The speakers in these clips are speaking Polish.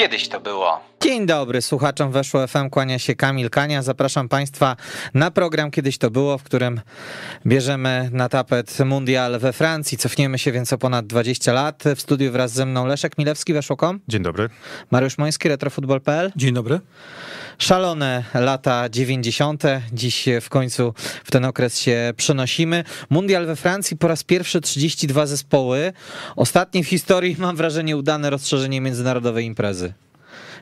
Kiedyś to było. Dzień dobry, słuchaczom Weszło FM, kłania się Kamil Kania. Zapraszam Państwa na program Kiedyś to było, w którym bierzemy na tapet mundial we Francji. Cofniemy się więc o ponad 20 lat. W studiu wraz ze mną Leszek Milewski, Weszło.com. Dzień dobry. Mariusz Moński, retrofutbol.pl. Dzień dobry. Szalone lata 90. Dziś w końcu w ten okres się przenosimy. Mundial we Francji po raz pierwszy 32 zespoły. Ostatnie w historii, mam wrażenie, udane rozszerzenie międzynarodowej imprezy.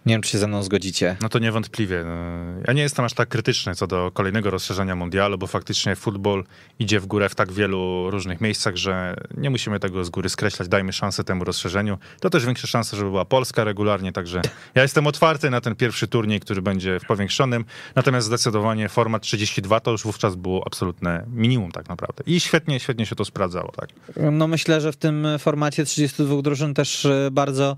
Nie wiem, czy się ze mną zgodzicie. No to niewątpliwie. No. Ja nie jestem aż tak krytyczny co do kolejnego rozszerzenia mundialu, bo faktycznie futbol idzie w górę w tak wielu różnych miejscach, że nie musimy tego z góry skreślać. Dajmy szansę temu rozszerzeniu. To też większe szanse, żeby była Polska regularnie, także ja jestem otwarty na ten pierwszy turniej, który będzie w powiększonym. Natomiast zdecydowanie format 32 to już wówczas było absolutne minimum tak naprawdę. I świetnie, świetnie się to sprawdzało, tak. No myślę, że w tym formacie 32 drużyn też e, bardzo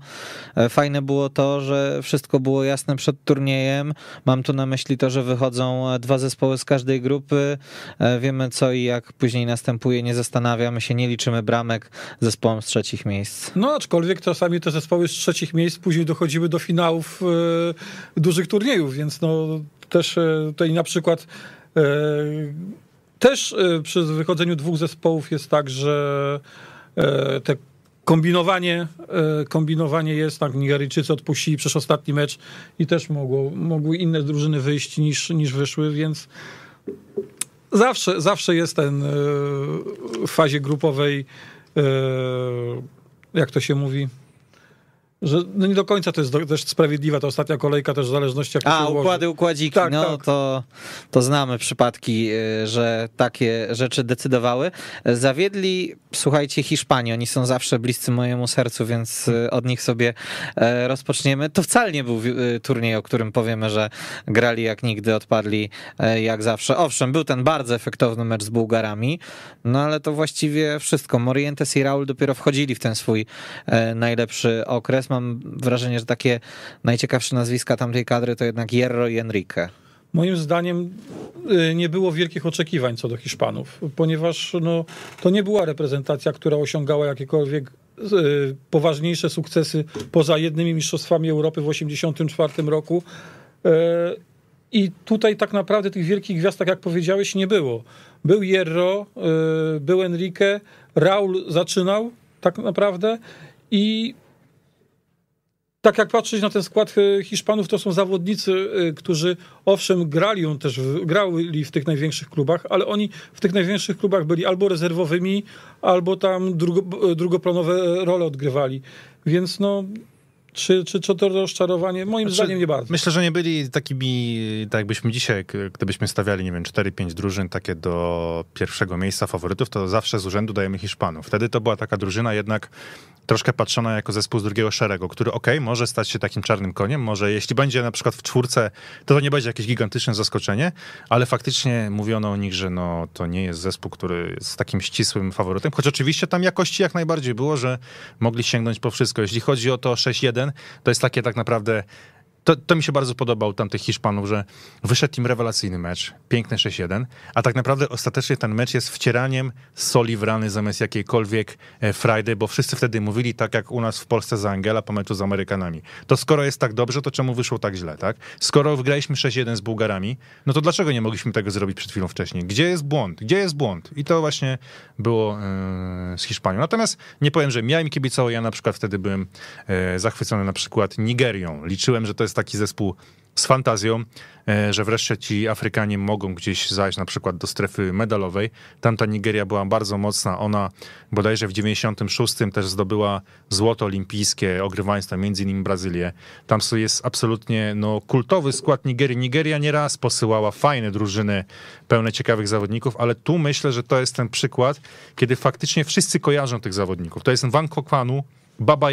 e, fajne było to, że wszystko było jasne przed turniejem. Mam tu na myśli to, że wychodzą e, dwa zespoły z każdej grupy. E, wiemy co i jak później następuje, nie zastanawiamy się, nie liczymy bramek zespołom z trzecich miejsc. No aczkolwiek czasami te zespoły z trzecich miejsc później dochodziły do finałów yy, dużych turniejów, więc no też tutaj na przykład yy, też przy wychodzeniu dwóch zespołów jest tak, że te kombinowanie, e, kombinowanie jest, tak, Nigeryjczycy odpuścili przez ostatni mecz i też mogło, mogły inne drużyny wyjść niż, niż wyszły, więc zawsze, zawsze jest ten e, w fazie grupowej, e, jak to się mówi, że no nie do końca to jest do, też sprawiedliwa ta ostatnia kolejka, też w zależności jak A, się układy, ułoży. układziki, tak, no tak. To, to znamy przypadki, y, że takie rzeczy decydowały. Zawiedli, słuchajcie, Hiszpanii, oni są zawsze bliscy mojemu sercu, więc y, od nich sobie e, rozpoczniemy. To wcale nie był y, turniej, o którym powiemy, że grali jak nigdy, odpadli e, jak zawsze. Owszem, był ten bardzo efektowny mecz z Bułgarami, no ale to właściwie wszystko. Morientes i Raul dopiero wchodzili w ten swój e, najlepszy okres mam wrażenie, że takie najciekawsze nazwiska tamtej kadry to jednak Jero i Enrique. Moim zdaniem y, nie było wielkich oczekiwań co do Hiszpanów, ponieważ no, to nie była reprezentacja, która osiągała jakiekolwiek y, poważniejsze sukcesy poza jednymi mistrzostwami Europy w 1984 roku. Y, I tutaj tak naprawdę tych wielkich gwiazd, tak jak powiedziałeś, nie było. Był Jero, był Enrique, Raul zaczynał tak naprawdę i tak jak patrzeć na ten skład e, Hiszpanów, to są zawodnicy, e, którzy owszem grali on też, w, grali w tych największych klubach, ale oni w tych największych klubach byli albo rezerwowymi, albo tam drugo, e, drugoplanowe role odgrywali. Więc no, czy, czy, czy to rozczarowanie? Moim znaczy, zdaniem nie bardzo. Myślę, że nie byli takimi, tak jakbyśmy dzisiaj, gdybyśmy stawiali, nie wiem, 4-5 drużyn takie do pierwszego miejsca faworytów, to zawsze z urzędu dajemy Hiszpanów. Wtedy to była taka drużyna jednak troszkę patrzono jako zespół z drugiego szeregu, który ok, może stać się takim czarnym koniem, może jeśli będzie na przykład w czwórce, to to nie będzie jakieś gigantyczne zaskoczenie, ale faktycznie mówiono o nich, że no, to nie jest zespół, który jest takim ścisłym faworytem, choć oczywiście tam jakości jak najbardziej było, że mogli sięgnąć po wszystko. Jeśli chodzi o to 6-1, to jest takie tak naprawdę to, to, mi się bardzo podobał tam tych Hiszpanów, że wyszedł im rewelacyjny mecz, piękny 6-1, a tak naprawdę ostatecznie ten mecz jest wcieraniem soli w rany zamiast jakiejkolwiek e, Friday, bo wszyscy wtedy mówili tak jak u nas w Polsce za Angela po meczu z Amerykanami. To skoro jest tak dobrze, to czemu wyszło tak źle, tak? Skoro wygraliśmy 6-1 z Bułgarami, no to dlaczego nie mogliśmy tego zrobić przed chwilą wcześniej? Gdzie jest błąd? Gdzie jest błąd? I to właśnie było yy, z Hiszpanią. Natomiast nie powiem, że miałem kibicowo, ja na przykład wtedy byłem yy, zachwycony na przykład Nigerią. Liczyłem, że to jest jest taki zespół z fantazją, e, że wreszcie ci Afrykanie mogą gdzieś zajść na przykład do strefy medalowej. Tamta Nigeria była bardzo mocna. Ona bodajże w 96 też zdobyła złoto olimpijskie, ogrywając tam między innymi Brazylię. Tam jest absolutnie no, kultowy skład Nigerii. Nigeria nieraz posyłała fajne drużyny, pełne ciekawych zawodników, ale tu myślę, że to jest ten przykład, kiedy faktycznie wszyscy kojarzą tych zawodników. To jest Van Kokanu, Baba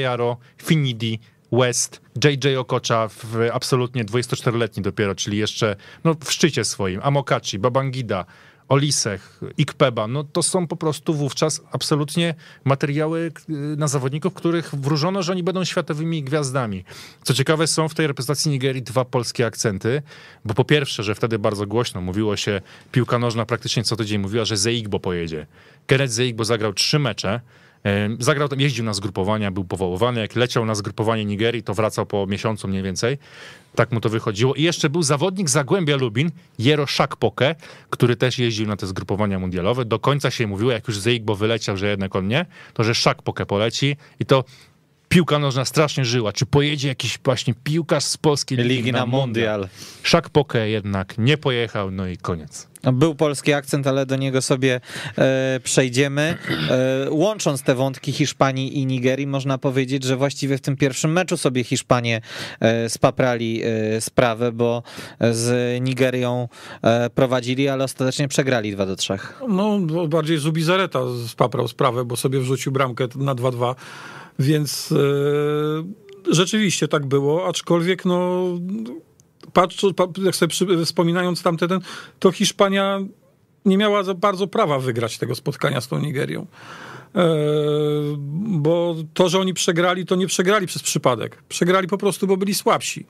Finidi, West, JJ Okocza, w absolutnie 24-letni dopiero, czyli jeszcze no, w szczycie swoim, Amokachi, Babangida, Olisech, Ikpeba, no to są po prostu wówczas absolutnie materiały na zawodników, których wróżono, że oni będą światowymi gwiazdami. Co ciekawe, są w tej reprezentacji Nigerii dwa polskie akcenty, bo po pierwsze, że wtedy bardzo głośno mówiło się, piłka nożna praktycznie co tydzień mówiła, że Zeigbo pojedzie. Kenneth Zeigbo zagrał trzy mecze, Zagrał tam, jeździł na zgrupowania, był powoływany. Jak leciał na zgrupowanie Nigerii, to wracał po miesiącu mniej więcej. Tak mu to wychodziło. I jeszcze był zawodnik Zagłębia Lubin, Jero Szakpoke, który też jeździł na te zgrupowania mundialowe. Do końca się mówiło, jak już Zeigbo wyleciał, że jednak on nie, to że Szakpoke poleci. I to piłka nożna strasznie żyła. Czy pojedzie jakiś właśnie piłkarz z polskiej ligi, ligi na, na mundial? Szak Poke jednak nie pojechał, no i koniec. No, był polski akcent, ale do niego sobie e, przejdziemy. E, łącząc te wątki Hiszpanii i Nigerii, można powiedzieć, że właściwie w tym pierwszym meczu sobie Hiszpanie e, spaprali e, sprawę, bo z Nigerią e, prowadzili, ale ostatecznie przegrali 2 do 3. No, bardziej Zubizareta spaprał sprawę, bo sobie wrzucił bramkę na 2-2. Więc e, rzeczywiście tak było, aczkolwiek no patrz, jak sobie przy, wspominając tamten, ten, to Hiszpania nie miała za bardzo prawa wygrać tego spotkania z tą Nigerią. E, bo to, że oni przegrali, to nie przegrali przez przypadek. Przegrali po prostu, bo byli słabsi.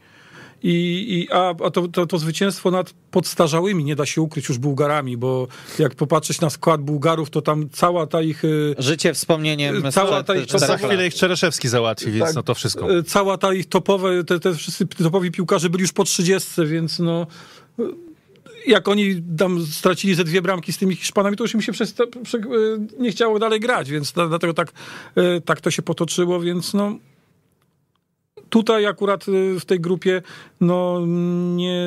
I, i, a to, to, to zwycięstwo nad podstarzałymi nie da się ukryć już Bułgarami, bo jak popatrzeć na skład Bułgarów, to tam cała ta ich... E, Życie wspomnieniem. E, cała ta ich to za chwilę ich Czereszewski załatwi, więc tak, no to wszystko. E, cała ta ich topowe, te, te wszyscy topowi piłkarze byli już po 30, więc no jak oni tam stracili ze dwie bramki z tymi Hiszpanami, to już im się nie chciało dalej grać, więc dlatego tak, tak to się potoczyło, więc no tutaj akurat y, w tej grupie no nie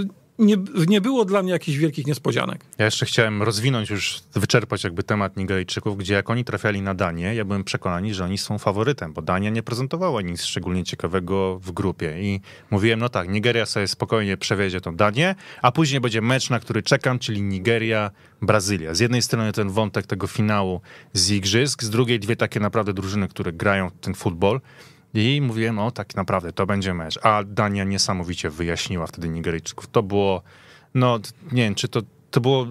y, nie, nie było dla mnie jakichś wielkich niespodzianek. Ja jeszcze chciałem rozwinąć, już wyczerpać jakby temat Nigeryjczyków, gdzie jak oni trafiali na Danię, ja byłem przekonany, że oni są faworytem, bo Dania nie prezentowała nic szczególnie ciekawego w grupie. I mówiłem, no tak, Nigeria sobie spokojnie przewiezie tą Danię, a później będzie mecz, na który czekam, czyli Nigeria, Brazylia. Z jednej strony ten wątek tego finału z igrzysk, z drugiej dwie takie naprawdę drużyny, które grają ten futbol. I mówiłem, o tak naprawdę, to będzie mecz. A Dania niesamowicie wyjaśniła wtedy Nigeryjczyków. To było, no nie wiem, czy to to było.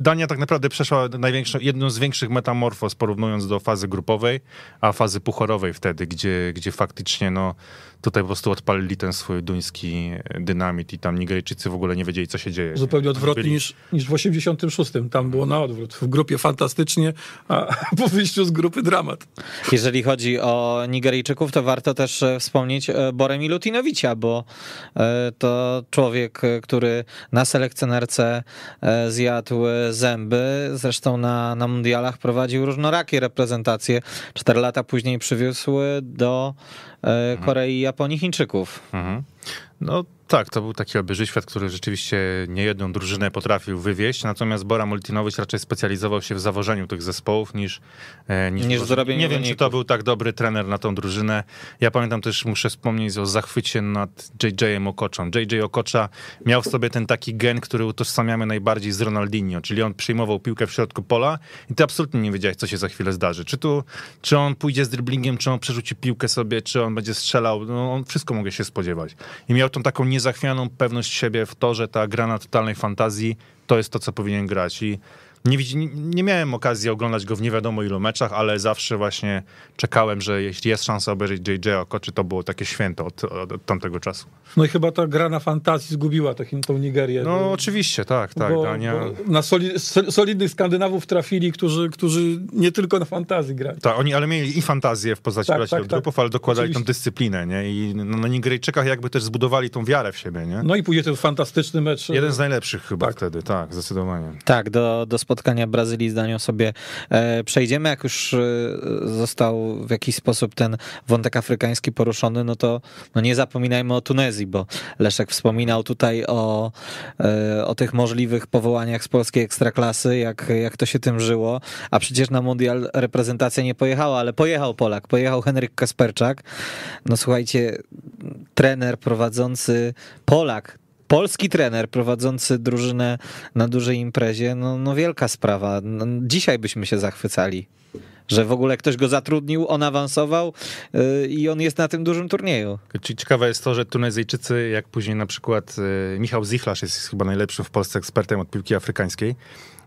Dania tak naprawdę przeszła największą, jedną z większych metamorfoz, porównując do fazy grupowej, a fazy pucharowej wtedy, gdzie, gdzie faktycznie no, tutaj po prostu odpalili ten swój duński dynamit i tam Nigeryjczycy w ogóle nie wiedzieli, co się dzieje. Zupełnie odwrotnie niż, niż w 86. Tam było na odwrót. W grupie fantastycznie, a po wyjściu z grupy dramat. Jeżeli chodzi o Nigeryjczyków, to warto też e, wspomnieć e, Boremi Lutinowicia, bo e, to człowiek, który na selekcjonerce zjadł e, zęby. Zresztą na, na mundialach prowadził różnorakie reprezentacje. Cztery lata później przywiózł do e, mhm. Korei, Japonii, Chińczyków. Mhm. No tak, to był taki obieży świat, który rzeczywiście niejedną drużynę potrafił wywieźć, natomiast Bora Multinowicz raczej specjalizował się w zawożeniu tych zespołów niż... E, niż, niż zrobieniu Nie wiem, czy to był tak dobry trener na tą drużynę. Ja pamiętam też, muszę wspomnieć o zachwycie nad JJ-em Okoczą. JJ Okocza miał w sobie ten taki gen, który utożsamiamy najbardziej z Ronaldinho, czyli on przyjmował piłkę w środku pola i ty absolutnie nie wiedziałeś, co się za chwilę zdarzy. Czy tu, czy on pójdzie z driblingiem, czy on przerzuci piłkę sobie, czy on będzie strzelał, no, on wszystko mogę się spodziewać. I miał tą taką nie niezachwianą pewność siebie w to, że ta gra na totalnej fantazji to jest to, co powinien grać. I nie, nie miałem okazji oglądać go w nie wiadomo ilu meczach, ale zawsze właśnie czekałem, że jeśli jest szansa obejrzeć JJ Oko, czy to było takie święto od, od, tamtego czasu. No i chyba ta gra na fantazji zgubiła takim, tą Nigerię. No bo, oczywiście, tak, tak. Bo, Dania... bo na soli, solidnych Skandynawów trafili, którzy, którzy nie tylko na fantazji grali. Tak, oni ale mieli i fantazję w postaci tak, tak, tak. ale dokładali oczywiście. tą dyscyplinę, nie? I na, no, no, na Nigeryjczykach jakby też zbudowali tą wiarę w siebie, nie? No i pójdzie ten fantastyczny mecz. Jeden z najlepszych chyba tak. wtedy, tak, zdecydowanie. Tak, do, do spotkania Brazylii z Danią sobie e, przejdziemy. Jak już e, został w jakiś sposób ten wątek afrykański poruszony, no to no nie zapominajmy o Tunezji, bo Leszek wspominał tutaj o, e, o tych możliwych powołaniach z polskiej ekstraklasy, jak, jak to się tym żyło, a przecież na mundial reprezentacja nie pojechała, ale pojechał Polak, pojechał Henryk Kasperczak. No słuchajcie, trener prowadzący Polak polski trener prowadzący drużynę na dużej imprezie, no, no wielka sprawa. No, dzisiaj byśmy się zachwycali, że w ogóle ktoś go zatrudnił, on awansował yy, i on jest na tym dużym turnieju. Czyli ciekawe jest to, że Tunezyjczycy, jak później na przykład yy, Michał Zichlarz jest chyba najlepszym w Polsce ekspertem od piłki afrykańskiej,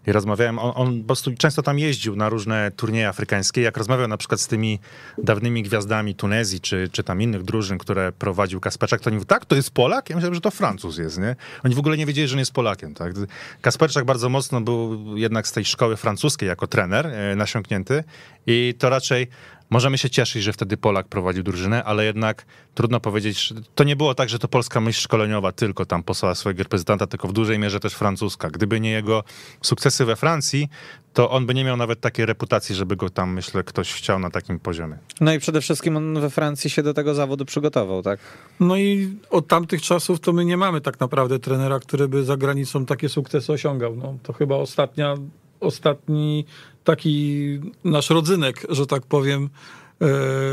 i rozmawiałem, on, on po prostu często tam jeździł na różne turnieje afrykańskie, jak rozmawiał na przykład z tymi dawnymi gwiazdami Tunezji, czy, czy tam innych drużyn, które prowadził Kasperczak, to oni mówią, tak, to jest Polak? Ja myślałem, że to Francuz jest, nie? Oni w ogóle nie wiedzieli, że nie jest Polakiem, tak? Kasperczak bardzo mocno był jednak z tej szkoły francuskiej jako trener e, nasiąknięty i to raczej Możemy się cieszyć, że wtedy Polak prowadził drużynę, ale jednak trudno powiedzieć, że to nie było tak, że to polska myśl szkoleniowa tylko tam posłała swojego reprezentanta, tylko w dużej mierze też francuska. Gdyby nie jego sukcesy we Francji, to on by nie miał nawet takiej reputacji, żeby go tam, myślę, ktoś chciał na takim poziomie. No i przede wszystkim on we Francji się do tego zawodu przygotował, tak? No i od tamtych czasów to my nie mamy tak naprawdę trenera, który by za granicą takie sukcesy osiągał. No, to chyba ostatnia ostatni taki nasz rodzynek, że tak powiem, e,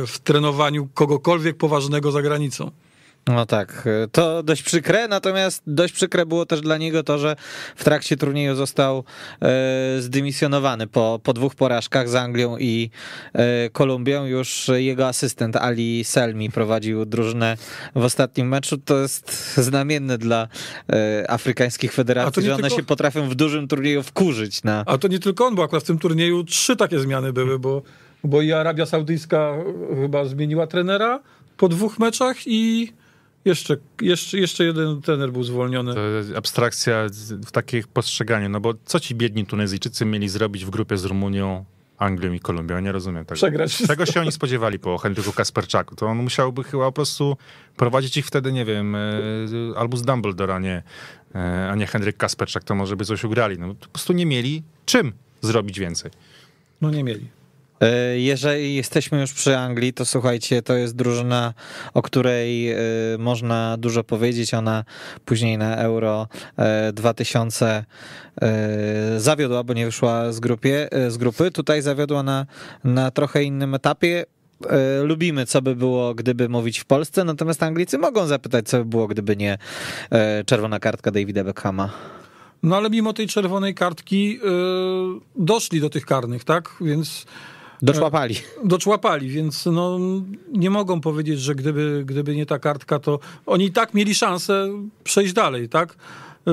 w trenowaniu kogokolwiek poważnego za granicą. No tak, e, to dość przykre, natomiast dość przykre było też dla niego to, że w trakcie turnieju został e, zdymisjonowany po, po dwóch porażkach z Anglią i e, Kolumbią. Już jego asystent Ali Selmi prowadził drużynę w ostatnim meczu. To jest znamienne dla afrykańskich federacji, że one tylko... się potrafią w dużym turnieju wkurzyć. Na... A to nie tylko on, bo akurat w tym turnieju trzy takie zmiany były, bo, bo i Arabia Saudyjska chyba zmieniła trenera po dwóch meczach i jeszcze, jeszcze, jeszcze jeden tener był zwolniony. To abstrakcja w takich postrzeganiu, no bo co ci biedni Tunezyjczycy mieli zrobić w grupie z Rumunią, Anglią i Kolumbią? Ja nie rozumiem tego. Przegrać. Tego się oni spodziewali po Henryku Kasperczaku. To on musiałby chyba po prostu prowadzić ich wtedy, nie wiem, e, albo z Dumbledore, a nie, e, a nie Henryk Kasperczak, to może by coś ugrali. No, po prostu nie mieli czym zrobić więcej. No nie mieli. E, jeżeli jesteśmy już przy Anglii, to słuchajcie, to jest drużyna, o której e, można dużo powiedzieć. Ona później na Euro 2000 e, zawiodła, bo nie wyszła z, grupie, z grupy. Tutaj zawiodła na, na trochę innym etapie lubimy, co by było, gdyby mówić w Polsce, natomiast Anglicy mogą zapytać, co by było, gdyby nie czerwona kartka Davida Beckhama. No ale mimo tej czerwonej kartki doszli do tych karnych, tak? Więc Doczłapali. E, doczłapali, więc no, nie mogą powiedzieć, że gdyby, gdyby nie ta kartka, to oni i tak mieli szansę przejść dalej, tak? E,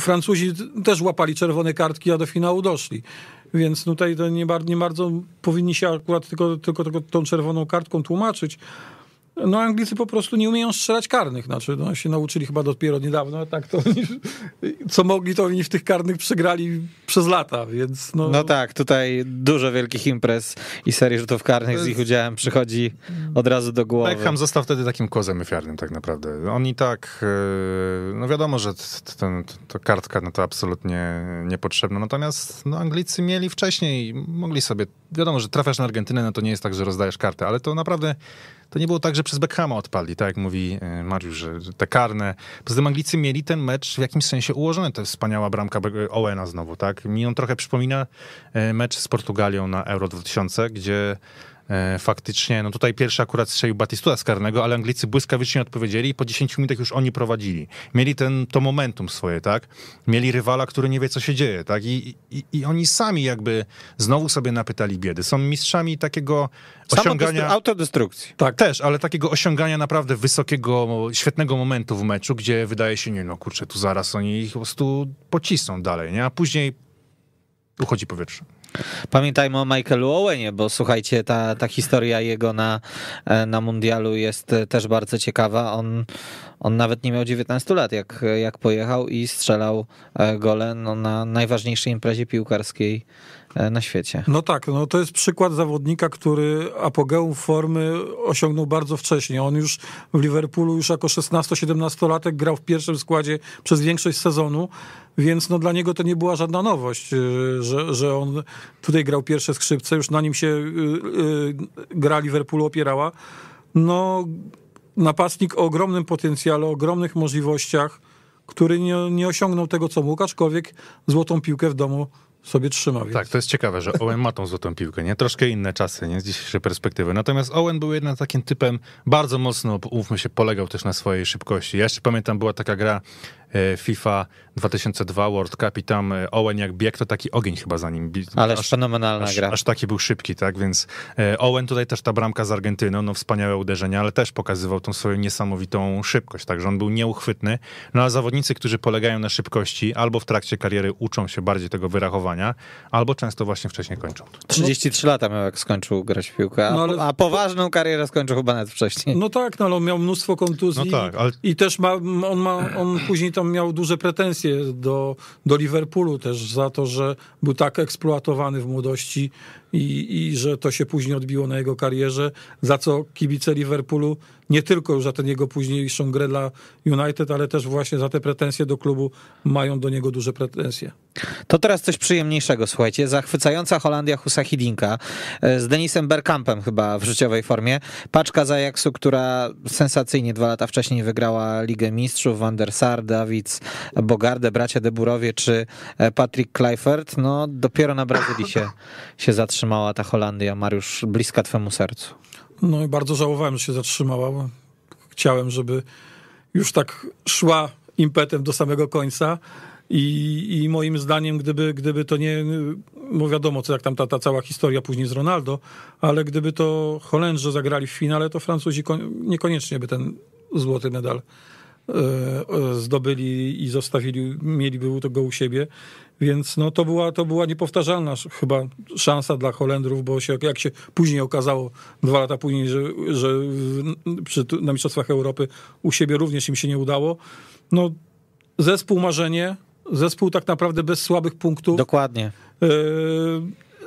Francuzi też łapali czerwone kartki, a do finału doszli. Więc tutaj to nie, nie bardzo powinni się akurat tylko, tylko, tylko tą czerwoną kartką tłumaczyć. No Anglicy po prostu nie umieją strzelać karnych, znaczy no, się nauczyli chyba dopiero niedawno, a tak to co mogli, to oni w tych karnych przegrali przez lata, więc no... no tak, tutaj dużo wielkich imprez i serii rzutów karnych z ich udziałem przychodzi od razu do głowy. Beckham został wtedy takim kozem ofiarnym tak naprawdę. Oni tak, e, no wiadomo, że to kartka no to absolutnie niepotrzebna, natomiast no, Anglicy mieli wcześniej, mogli sobie, wiadomo, że trafiasz na Argentynę, no to nie jest tak, że rozdajesz kartę, ale to naprawdę to nie było tak, że przez Beckhama odpadli, tak jak mówi e, Mariusz, że te karne. Poza tym Anglicy mieli ten mecz w jakimś sensie ułożony. To jest wspaniała bramka e, Owena znowu, tak? Mi on trochę przypomina e, mecz z Portugalią na Euro 2000, gdzie E, faktycznie, no tutaj pierwszy akurat strzelił Batistuta z karnego, ale Anglicy błyskawicznie odpowiedzieli i po 10 minutach już oni prowadzili. Mieli ten, to momentum swoje, tak? Mieli rywala, który nie wie, co się dzieje, tak? I, i, i oni sami jakby znowu sobie napytali biedy. Są mistrzami takiego osiągania... Autodestrukcji. Tak. Też, ale takiego osiągania naprawdę wysokiego, świetnego momentu w meczu, gdzie wydaje się, nie no kurczę, tu zaraz oni ich po prostu pocisną dalej, nie? A później uchodzi powietrze. Pamiętajmy o Michaelu Owenie, bo słuchajcie, ta, ta historia jego na, e, na mundialu jest też bardzo ciekawa. On on nawet nie miał 19 lat, jak, jak pojechał i strzelał e, gole no, na najważniejszej imprezie piłkarskiej e, na świecie. No tak, no to jest przykład zawodnika, który apogeum formy osiągnął bardzo wcześnie. On już w Liverpoolu już jako 16-17-latek grał w pierwszym składzie przez większość sezonu, więc no dla niego to nie była żadna nowość, e, że, że on tutaj grał pierwsze skrzypce, już na nim się gra Liverpoolu opierała. No napastnik o ogromnym potencjale, o ogromnych możliwościach, który nie, nie osiągnął tego, co mógł, aczkolwiek złotą piłkę w domu sobie trzyma. Więc. Tak, to jest ciekawe, że Owen ma tą złotą piłkę, nie? Troszkę inne czasy, nie? Z dzisiejszej perspektywy. Natomiast Owen był jednak takim typem bardzo mocno, umówmy się, polegał też na swojej szybkości. Ja jeszcze pamiętam, była taka gra E, FIFA 2002 World Cup i tam e, Owen jak biegł, to taki ogień chyba za nim. Ależ aż, fenomenalna aż, gra. Aż taki był szybki, tak, więc e, Owen tutaj też ta bramka z Argentyną, no wspaniałe uderzenia, ale też pokazywał tą swoją niesamowitą szybkość, także on był nieuchwytny. No a zawodnicy, którzy polegają na szybkości, albo w trakcie kariery uczą się bardziej tego wyrachowania, albo często właśnie wcześniej kończą. 33 lata miał, jak skończył grać w piłkę, a, no ale... a poważną karierę skończył chyba nawet wcześniej. No tak, no ale on miał mnóstwo kontuzji no tak, ale... i też ma, on, ma, on później tą zresztą miał duże pretensje do, do Liverpoolu też za to, że był tak eksploatowany w młodości i, i że to się później odbiło na jego karierze, za co kibice Liverpoolu nie tylko już za ten jego późniejszą grę dla United, ale też właśnie za te pretensje do klubu mają do niego duże pretensje. To teraz coś przyjemniejszego, słuchajcie. Zachwycająca Holandia Husa Hidinka e, z Denisem Bergkampem chyba w życiowej formie. Paczka z Ajaxu, która sensacyjnie dwa lata wcześniej wygrała Ligę Mistrzów. Van der Sar, Davids, Bogarde, bracia Deburowie czy e, Patrick Kleifert. No dopiero na Brazylii się, się zatrzymał zatrzymała ta Holandia, Mariusz, bliska twemu sercu? No i bardzo żałowałem, że się zatrzymała, chciałem, żeby już tak szła impetem do samego końca. I, I, moim zdaniem, gdyby, gdyby to nie, bo no wiadomo, co jak tam ta, ta cała historia później z Ronaldo, ale gdyby to Holendrzy zagrali w finale, to Francuzi niekoniecznie by ten złoty medal e, e, zdobyli i zostawili, mieliby go u siebie. Więc no, to, była, to była niepowtarzalna chyba szansa dla Holendrów, bo się, jak się później okazało, dwa lata później, że, że przy, na Mistrzostwach Europy u siebie również im się nie udało. No, zespół marzenie, zespół tak naprawdę bez słabych punktów. Dokładnie. E,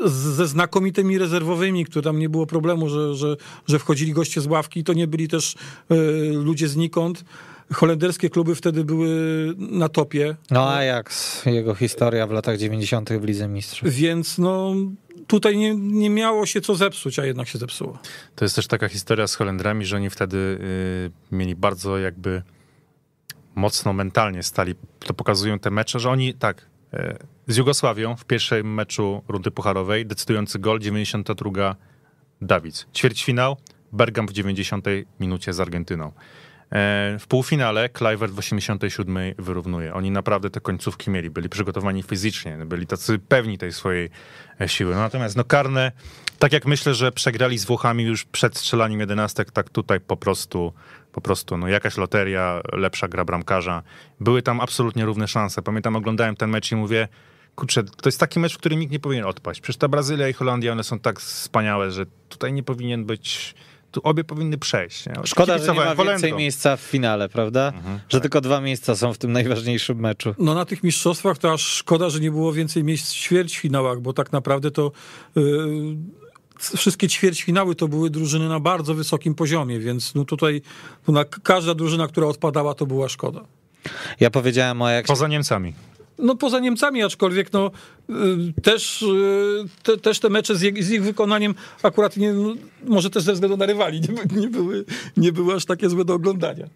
ze znakomitymi rezerwowymi, które tam nie było problemu, że, że, że wchodzili goście z ławki, to nie byli też yy, ludzie znikąd holenderskie kluby wtedy były na topie. No Ajax, jego historia w latach 90. w Lidze Mistrzów. Więc no tutaj nie, nie miało się co zepsuć, a jednak się zepsuło. To jest też taka historia z Holendrami, że oni wtedy y, mieli bardzo jakby mocno mentalnie stali. To pokazują te mecze, że oni tak. Y, z Jugosławią w pierwszym meczu rundy pucharowej decydujący gol 92 Dawid. Ćwierćfinał Bergam w 90 minucie z Argentyną. E, w półfinale Kluivert w 87 wyrównuje. Oni naprawdę te końcówki mieli, byli przygotowani fizycznie, byli tacy pewni tej swojej e, siły. No natomiast no karne, tak jak myślę, że przegrali z Włochami już przed strzelaniem jedenastek, tak tutaj po prostu, po prostu no jakaś loteria, lepsza gra bramkarza. Były tam absolutnie równe szanse. Pamiętam, oglądałem ten mecz i mówię, kurczę, to jest taki mecz, w którym nikt nie powinien odpaść. Przecież ta Brazylia i Holandia, one są tak wspaniałe, że tutaj nie powinien być tu obie powinny przejść. Nie? Szkoda, że nie ma więcej miejsca w finale, prawda? Mhm, że tak. tylko dwa miejsca są w tym najważniejszym meczu. No na tych mistrzostwach to aż szkoda, że nie było więcej miejsc w finałach, bo tak naprawdę to... Yy, wszystkie ćwierćfinały to były drużyny na bardzo wysokim poziomie, więc no tutaj no, każda drużyna, która odpadała, to była szkoda. Ja powiedziałem o jak... Poza Niemcami no poza Niemcami, aczkolwiek no, y, też, y, te, też te mecze z ich, z ich wykonaniem akurat nie, no, może też ze względu na rywali nie, nie, były, nie były aż takie złe do oglądania.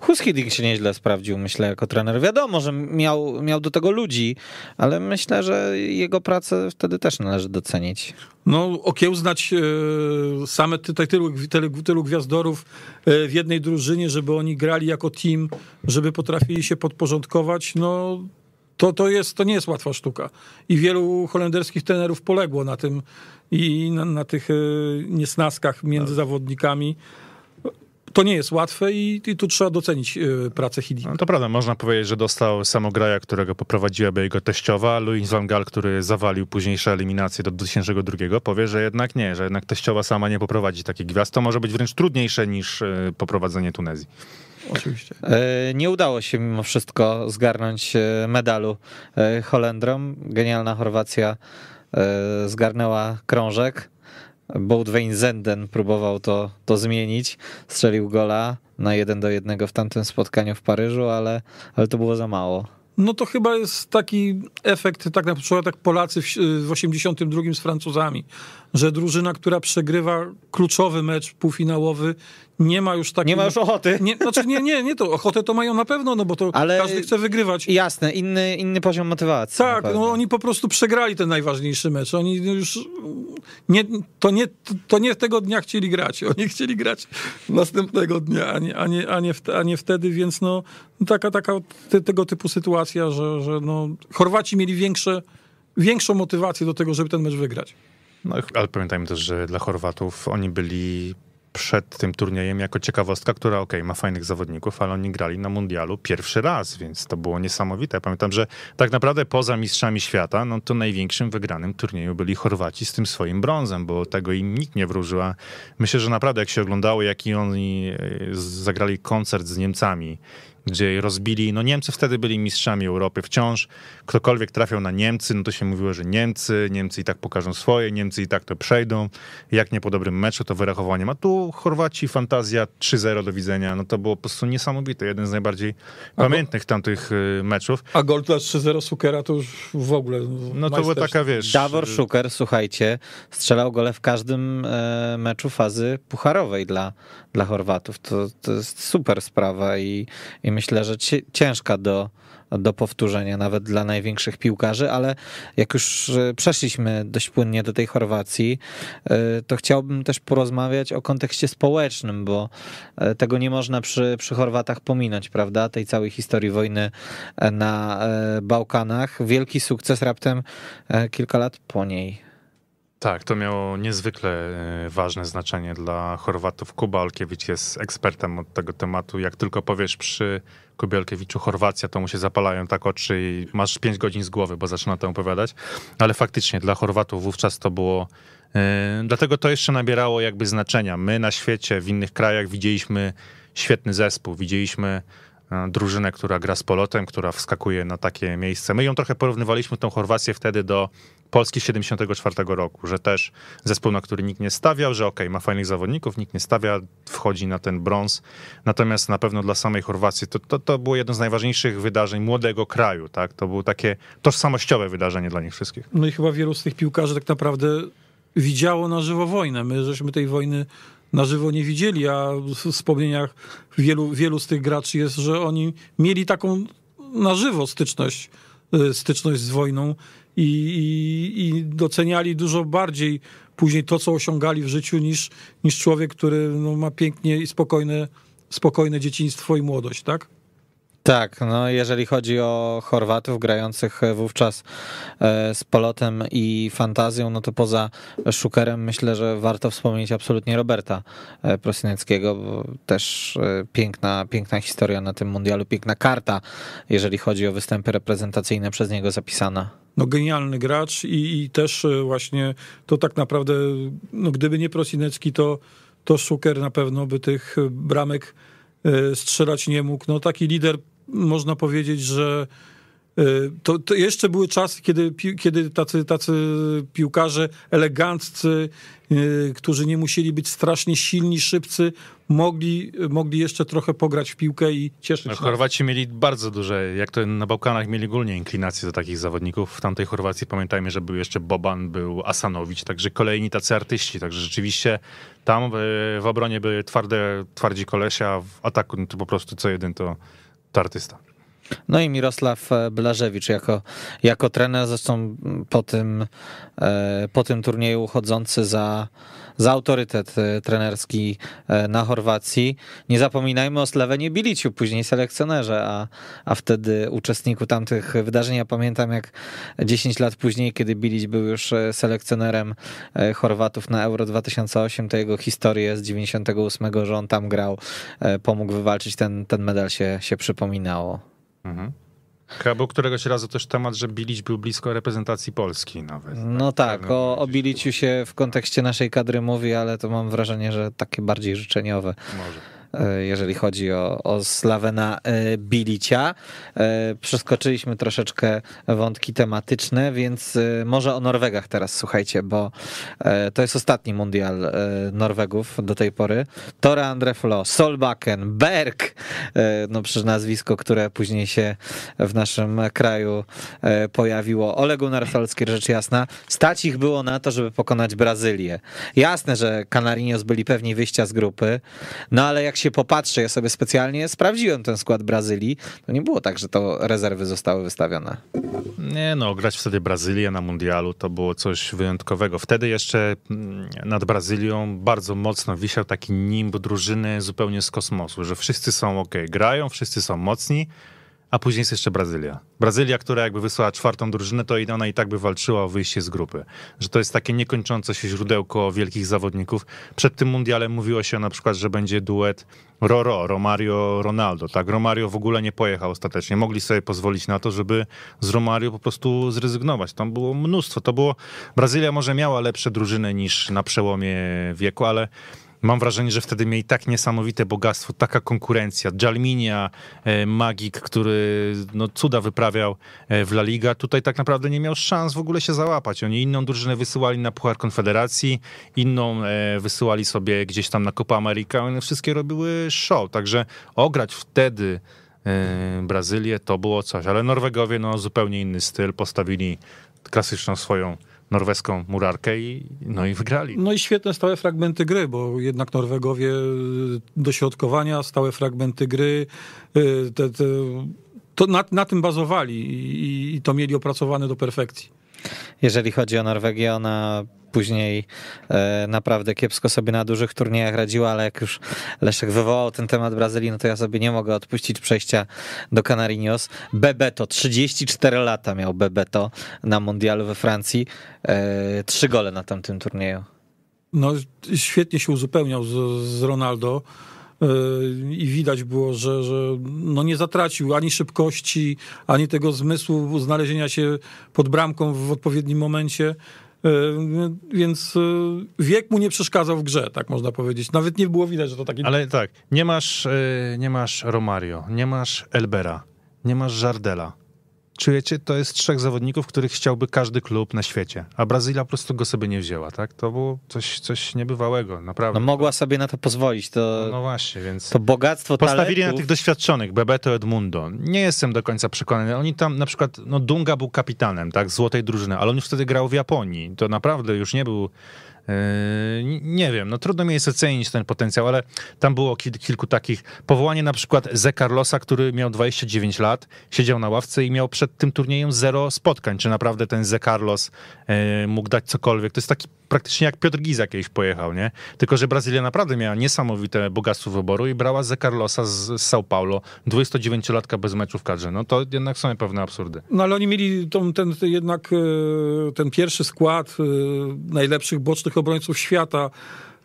Huskidik się nieźle sprawdził, myślę, jako trener. Wiadomo, że miał, miał do tego ludzi, ale myślę, że jego pracę wtedy też należy docenić. No, okiełznać e, same tutaj tylu, tylu, tylu gwiazdorów e, w jednej drużynie, żeby oni grali jako team, żeby potrafili się podporządkować, no to, to, jest, to nie jest łatwa sztuka. I wielu holenderskich trenerów poległo na tym i na, na tych e, niesnaskach między tak. zawodnikami to nie jest łatwe i, i tu trzeba docenić e, pracę Hidi. No to prawda, można powiedzieć, że dostał samograja, którego poprowadziłaby jego teściowa. Louis van Gaal, który zawalił późniejsze eliminacje do 2002, powie, że jednak nie, że jednak teściowa sama nie poprowadzi takich gwiazd. To może być wręcz trudniejsze niż e, poprowadzenie Tunezji. Oczywiście. E, nie udało się mimo wszystko zgarnąć e, medalu e, Holendrom. Genialna Chorwacja zgarnęła krążek. Boudwijn Zenden próbował to, to zmienić. Strzelił gola na 1 do 1 w tamtym spotkaniu w Paryżu, ale, ale to było za mało. No to chyba jest taki efekt, tak na przykład jak Polacy w, w 82 z Francuzami, że drużyna, która przegrywa kluczowy mecz półfinałowy, nie ma już takiej... Nie ma już ochoty. Nie, znaczy nie, nie, nie to. Ochotę to mają na pewno, no bo to Ale każdy chce wygrywać. Jasne, inny, inny poziom motywacji. Tak, no oni po prostu przegrali ten najważniejszy mecz. Oni no już... Nie, to, nie, to nie tego dnia chcieli grać. Oni chcieli grać następnego dnia, a nie, a nie, a nie, a nie wtedy, więc no taka, taka te, tego typu sytuacja, że, że no, Chorwaci mieli większe, większą motywację do tego, żeby ten mecz wygrać. No, ale pamiętajmy też, że dla Chorwatów oni byli przed tym turniejem jako ciekawostka, która ok, ma fajnych zawodników, ale oni grali na mundialu pierwszy raz, więc to było niesamowite. Pamiętam, że tak naprawdę poza Mistrzami Świata, no to największym wygranym turnieju byli Chorwaci z tym swoim brązem, bo tego im nikt nie wróżył. myślę, że naprawdę jak się oglądało, jaki oni e, zagrali koncert z Niemcami gdzie rozbili. No Niemcy wtedy byli mistrzami Europy wciąż. Ktokolwiek trafiał na Niemcy, no to się mówiło, że Niemcy, Niemcy i tak pokażą swoje, Niemcy i tak to przejdą. Jak nie po dobrym meczu, to wyrachowaniem. A tu Chorwaci, fantazja 3-0 do widzenia. No to było po prostu niesamowite. Jeden z najbardziej a pamiętnych tamtych y, meczów. A gol 3-0 Sukera to już w ogóle No, no to była taka, wiesz... Dawor Szuker, y, słuchajcie, strzelał gole w każdym e, meczu fazy pucharowej dla dla Chorwatów. To, to jest super sprawa i, i myślę, że ciężka do, do powtórzenia nawet dla największych piłkarzy, ale jak już e, przeszliśmy dość płynnie do tej Chorwacji, e, to chciałbym też porozmawiać o kontekście społecznym, bo e, tego nie można przy, przy Chorwatach pominąć, prawda? Tej całej historii wojny na Bałkanach. Wielki sukces raptem kilka lat po niej tak, to miało niezwykle e, ważne znaczenie dla Chorwatów. Kuba Olkiewicz jest ekspertem od tego tematu. Jak tylko powiesz przy Kubie Olkiewiczu Chorwacja, to mu się zapalają tak oczy i masz 5 godzin z głowy, bo zaczyna to opowiadać. Ale faktycznie dla Chorwatów wówczas to było. E, dlatego to jeszcze nabierało jakby znaczenia. My na świecie, w innych krajach widzieliśmy świetny zespół, widzieliśmy E, drużynę, która gra z polotem, która wskakuje na takie miejsce. My ją trochę porównywaliśmy, tą Chorwację wtedy do Polski 74 roku, że też zespół, na który nikt nie stawiał, że ok, ma fajnych zawodników, nikt nie stawia, wchodzi na ten brąz. Natomiast na pewno dla samej Chorwacji to, to, to było jedno z najważniejszych wydarzeń młodego kraju, tak? To było takie tożsamościowe wydarzenie dla nich wszystkich. No i chyba wielu z tych piłkarzy tak naprawdę widziało na żywo wojnę. My żeśmy tej wojny na żywo nie widzieli, a w wspomnieniach wielu, wielu z tych graczy jest, że oni mieli taką na żywo styczność, y, styczność z wojną i, i, i doceniali dużo bardziej później to, co osiągali w życiu, niż, niż człowiek, który no, ma pięknie i spokojne, spokojne dzieciństwo i młodość, tak? Tak, no jeżeli chodzi o Chorwatów grających wówczas e, z polotem i fantazją, no to poza Szukerem myślę, że warto wspomnieć absolutnie Roberta e, Prosineckiego, bo też e, piękna, piękna historia na tym mundialu, piękna karta, jeżeli chodzi o występy reprezentacyjne przez niego zapisana no, genialny gracz i, i, też właśnie to tak naprawdę, no, gdyby nie Prosinecki, to, to Szuker na pewno by tych bramek strzelać nie mógł. No, taki lider można powiedzieć, że e, to, to, jeszcze były czasy, kiedy, kiedy tacy, tacy piłkarze eleganccy, e, którzy nie musieli być strasznie silni, szybcy, mogli, mogli jeszcze trochę pograć w piłkę i cieszyć się. No, Chorwaci mieli bardzo duże, jak to na Bałkanach mieli ogólnie inklinacje do takich zawodników. W tamtej Chorwacji pamiętajmy, że był jeszcze Boban, był Asanowicz, także kolejni tacy artyści, także rzeczywiście tam e, w obronie były twarde, twardzi kolesia, w ataku no to po prostu co jeden to artysta. No i Mirosław e, Blażewicz jako, jako trener, zresztą po tym, e, po tym turnieju uchodzący za za autorytet e, trenerski e, na Chorwacji. Nie zapominajmy o Slawenie Biliciu, później selekcjonerze, a, a wtedy uczestniku tamtych wydarzeń. Ja pamiętam jak 10 lat później, kiedy Bilić był już e, selekcjonerem Chorwatów na Euro 2008, to jego historię z 98, że on tam grał, pomógł wywalczyć ten, ten medal się, się przypominało. Mhm. Chyba był któregoś razu też temat, że Bilić był blisko reprezentacji Polski nawet. Tak? No tak, tak o, o Biliciu się w kontekście naszej kadry mówi, ale to mam wrażenie, że takie bardziej życzeniowe. Może. E, jeżeli chodzi o, o Slavena e, Bilicia. E, przeskoczyliśmy troszeczkę wątki tematyczne, więc może o Norwegach teraz słuchajcie, bo to jest ostatni mundial Norwegów do tej pory. André Andreflo, Solbakken, Berg, no przecież nazwisko, które później się w naszym kraju pojawiło. Ole Gunnar Solskjaer, rzecz jasna. Stać ich było na to, żeby pokonać Brazylię. Jasne, że Canarinos byli pewni wyjścia z grupy, no ale jak się popatrzę, ja sobie specjalnie sprawdziłem ten skład Brazylii, to nie było tak, że to rezerwy zostały wystawione. Nie no, grać wtedy Brazylię na mundialu to było coś wyjątkowego. Wtedy jeszcze mm, nad Brazylią bardzo mocno wisiał taki nimb drużyny zupełnie z kosmosu, że wszyscy są ok, grają, wszyscy są mocni, a później jest jeszcze Brazylia. Brazylia, która jakby wysłała czwartą drużynę, to ona i tak by walczyła o wyjście z grupy. Że to jest takie niekończące się źródełko wielkich zawodników. Przed tym mundialem mówiło się na przykład, że będzie duet Roro, Romario, Ronaldo. Tak, Romario w ogóle nie pojechał ostatecznie. Mogli sobie pozwolić na to, żeby z Romario po prostu zrezygnować. Tam było mnóstwo. To było. Brazylia może miała lepsze drużyny niż na przełomie wieku, ale Mam wrażenie, że wtedy mieli tak niesamowite bogactwo, taka konkurencja. Jalminia, e, Magik, który no, cuda wyprawiał e, w La Liga, tutaj tak naprawdę nie miał szans w ogóle się załapać. Oni inną drużynę wysyłali na Puchar Konfederacji, inną e, wysyłali sobie gdzieś tam na Copa America, one wszystkie robiły show. Także ograć wtedy Brazylię to było coś, ale Norwegowie no zupełnie inny styl, postawili klasyczną swoją norweską murarkę i, no i wygrali. No i świetne stałe fragmenty gry, bo jednak Norwegowie y, dośrodkowania, stałe fragmenty gry, y, te, te, to na, na, tym bazowali i, i to mieli opracowane do perfekcji jeżeli chodzi o Norwegię, ona później e, naprawdę kiepsko sobie na dużych turniejach radziła, ale jak już Leszek wywołał ten temat Brazylii, no to ja sobie nie mogę odpuścić przejścia do Canarinhos. Bebeto, 34 lata miał Bebeto na mundialu we Francji, e, trzy gole na tamtym turnieju. No świetnie się uzupełniał z, z Ronaldo. Yy, i widać było, że, że no nie zatracił ani szybkości, ani tego zmysłu znalezienia się pod bramką w odpowiednim momencie. Yy, więc yy, wiek mu nie przeszkadzał w grze, tak można powiedzieć. Nawet nie było widać, że to taki. Ale tak, nie masz, nie masz Romario, nie masz Elbera, nie masz Jardela czujecie, to jest trzech zawodników, których chciałby każdy klub na świecie, a Brazylia po prostu go sobie nie wzięła, tak? To było coś, coś niebywałego, naprawdę. No mogła sobie na to pozwolić, to... No, no właśnie, więc... To bogactwo Postawili talentów. na tych doświadczonych, Bebeto Edmundo. Nie jestem do końca przekonany. Oni tam na przykład, no Dunga był kapitanem, tak, złotej drużyny, ale on już wtedy grał w Japonii. To naprawdę już nie był Yy, nie wiem, no trudno mi jest ocenić ten potencjał, ale tam było kilku takich. Powołanie na przykład Ze Carlosa, który miał 29 lat, siedział na ławce i miał przed tym turniejem zero spotkań. Czy naprawdę ten Ze Carlos yy, mógł dać cokolwiek? To jest taki praktycznie jak Piotr Giza kiedyś pojechał, nie? Tylko, że Brazylia naprawdę miała niesamowite bogactwo wyboru i brała ze Carlosa z, z São Paulo, 29-latka bez meczu w kadrze. No to jednak są pewne absurdy. No ale oni mieli tą, ten, ten, jednak e, ten pierwszy skład e, najlepszych bocznych obrońców świata,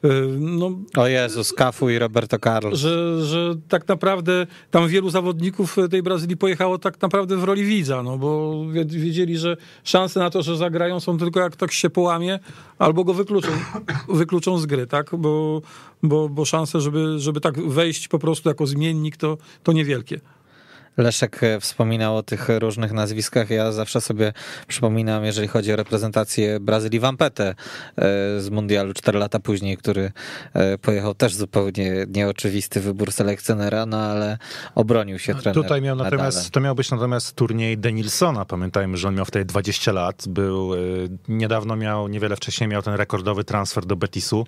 E, no, o Jezus, Kafu i Roberto Carlos. Że, że tak naprawdę tam wielu zawodników e, tej Brazylii pojechało tak naprawdę w roli widza, no bo wiedzieli, że szanse na to, że zagrają są tylko jak tak się połamie, albo go wykluczą, wykluczą z gry, tak? Bo, bo, bo szanse, żeby, żeby tak wejść po prostu jako zmiennik, to, to niewielkie. Leszek e, wspominał o tych różnych nazwiskach. Ja zawsze sobie przypominam, jeżeli chodzi o reprezentację Brazylii, Vampetę e, z Mundialu 4 lata później, który e, pojechał też zupełnie nieoczywisty wybór selekcjonera, no ale obronił się no, trener. Tutaj miał natomiast, to miał być natomiast turniej Denilsona. Pamiętajmy, że on miał wtedy 20 lat. Był, niedawno miał, niewiele wcześniej miał ten rekordowy transfer do Betisu.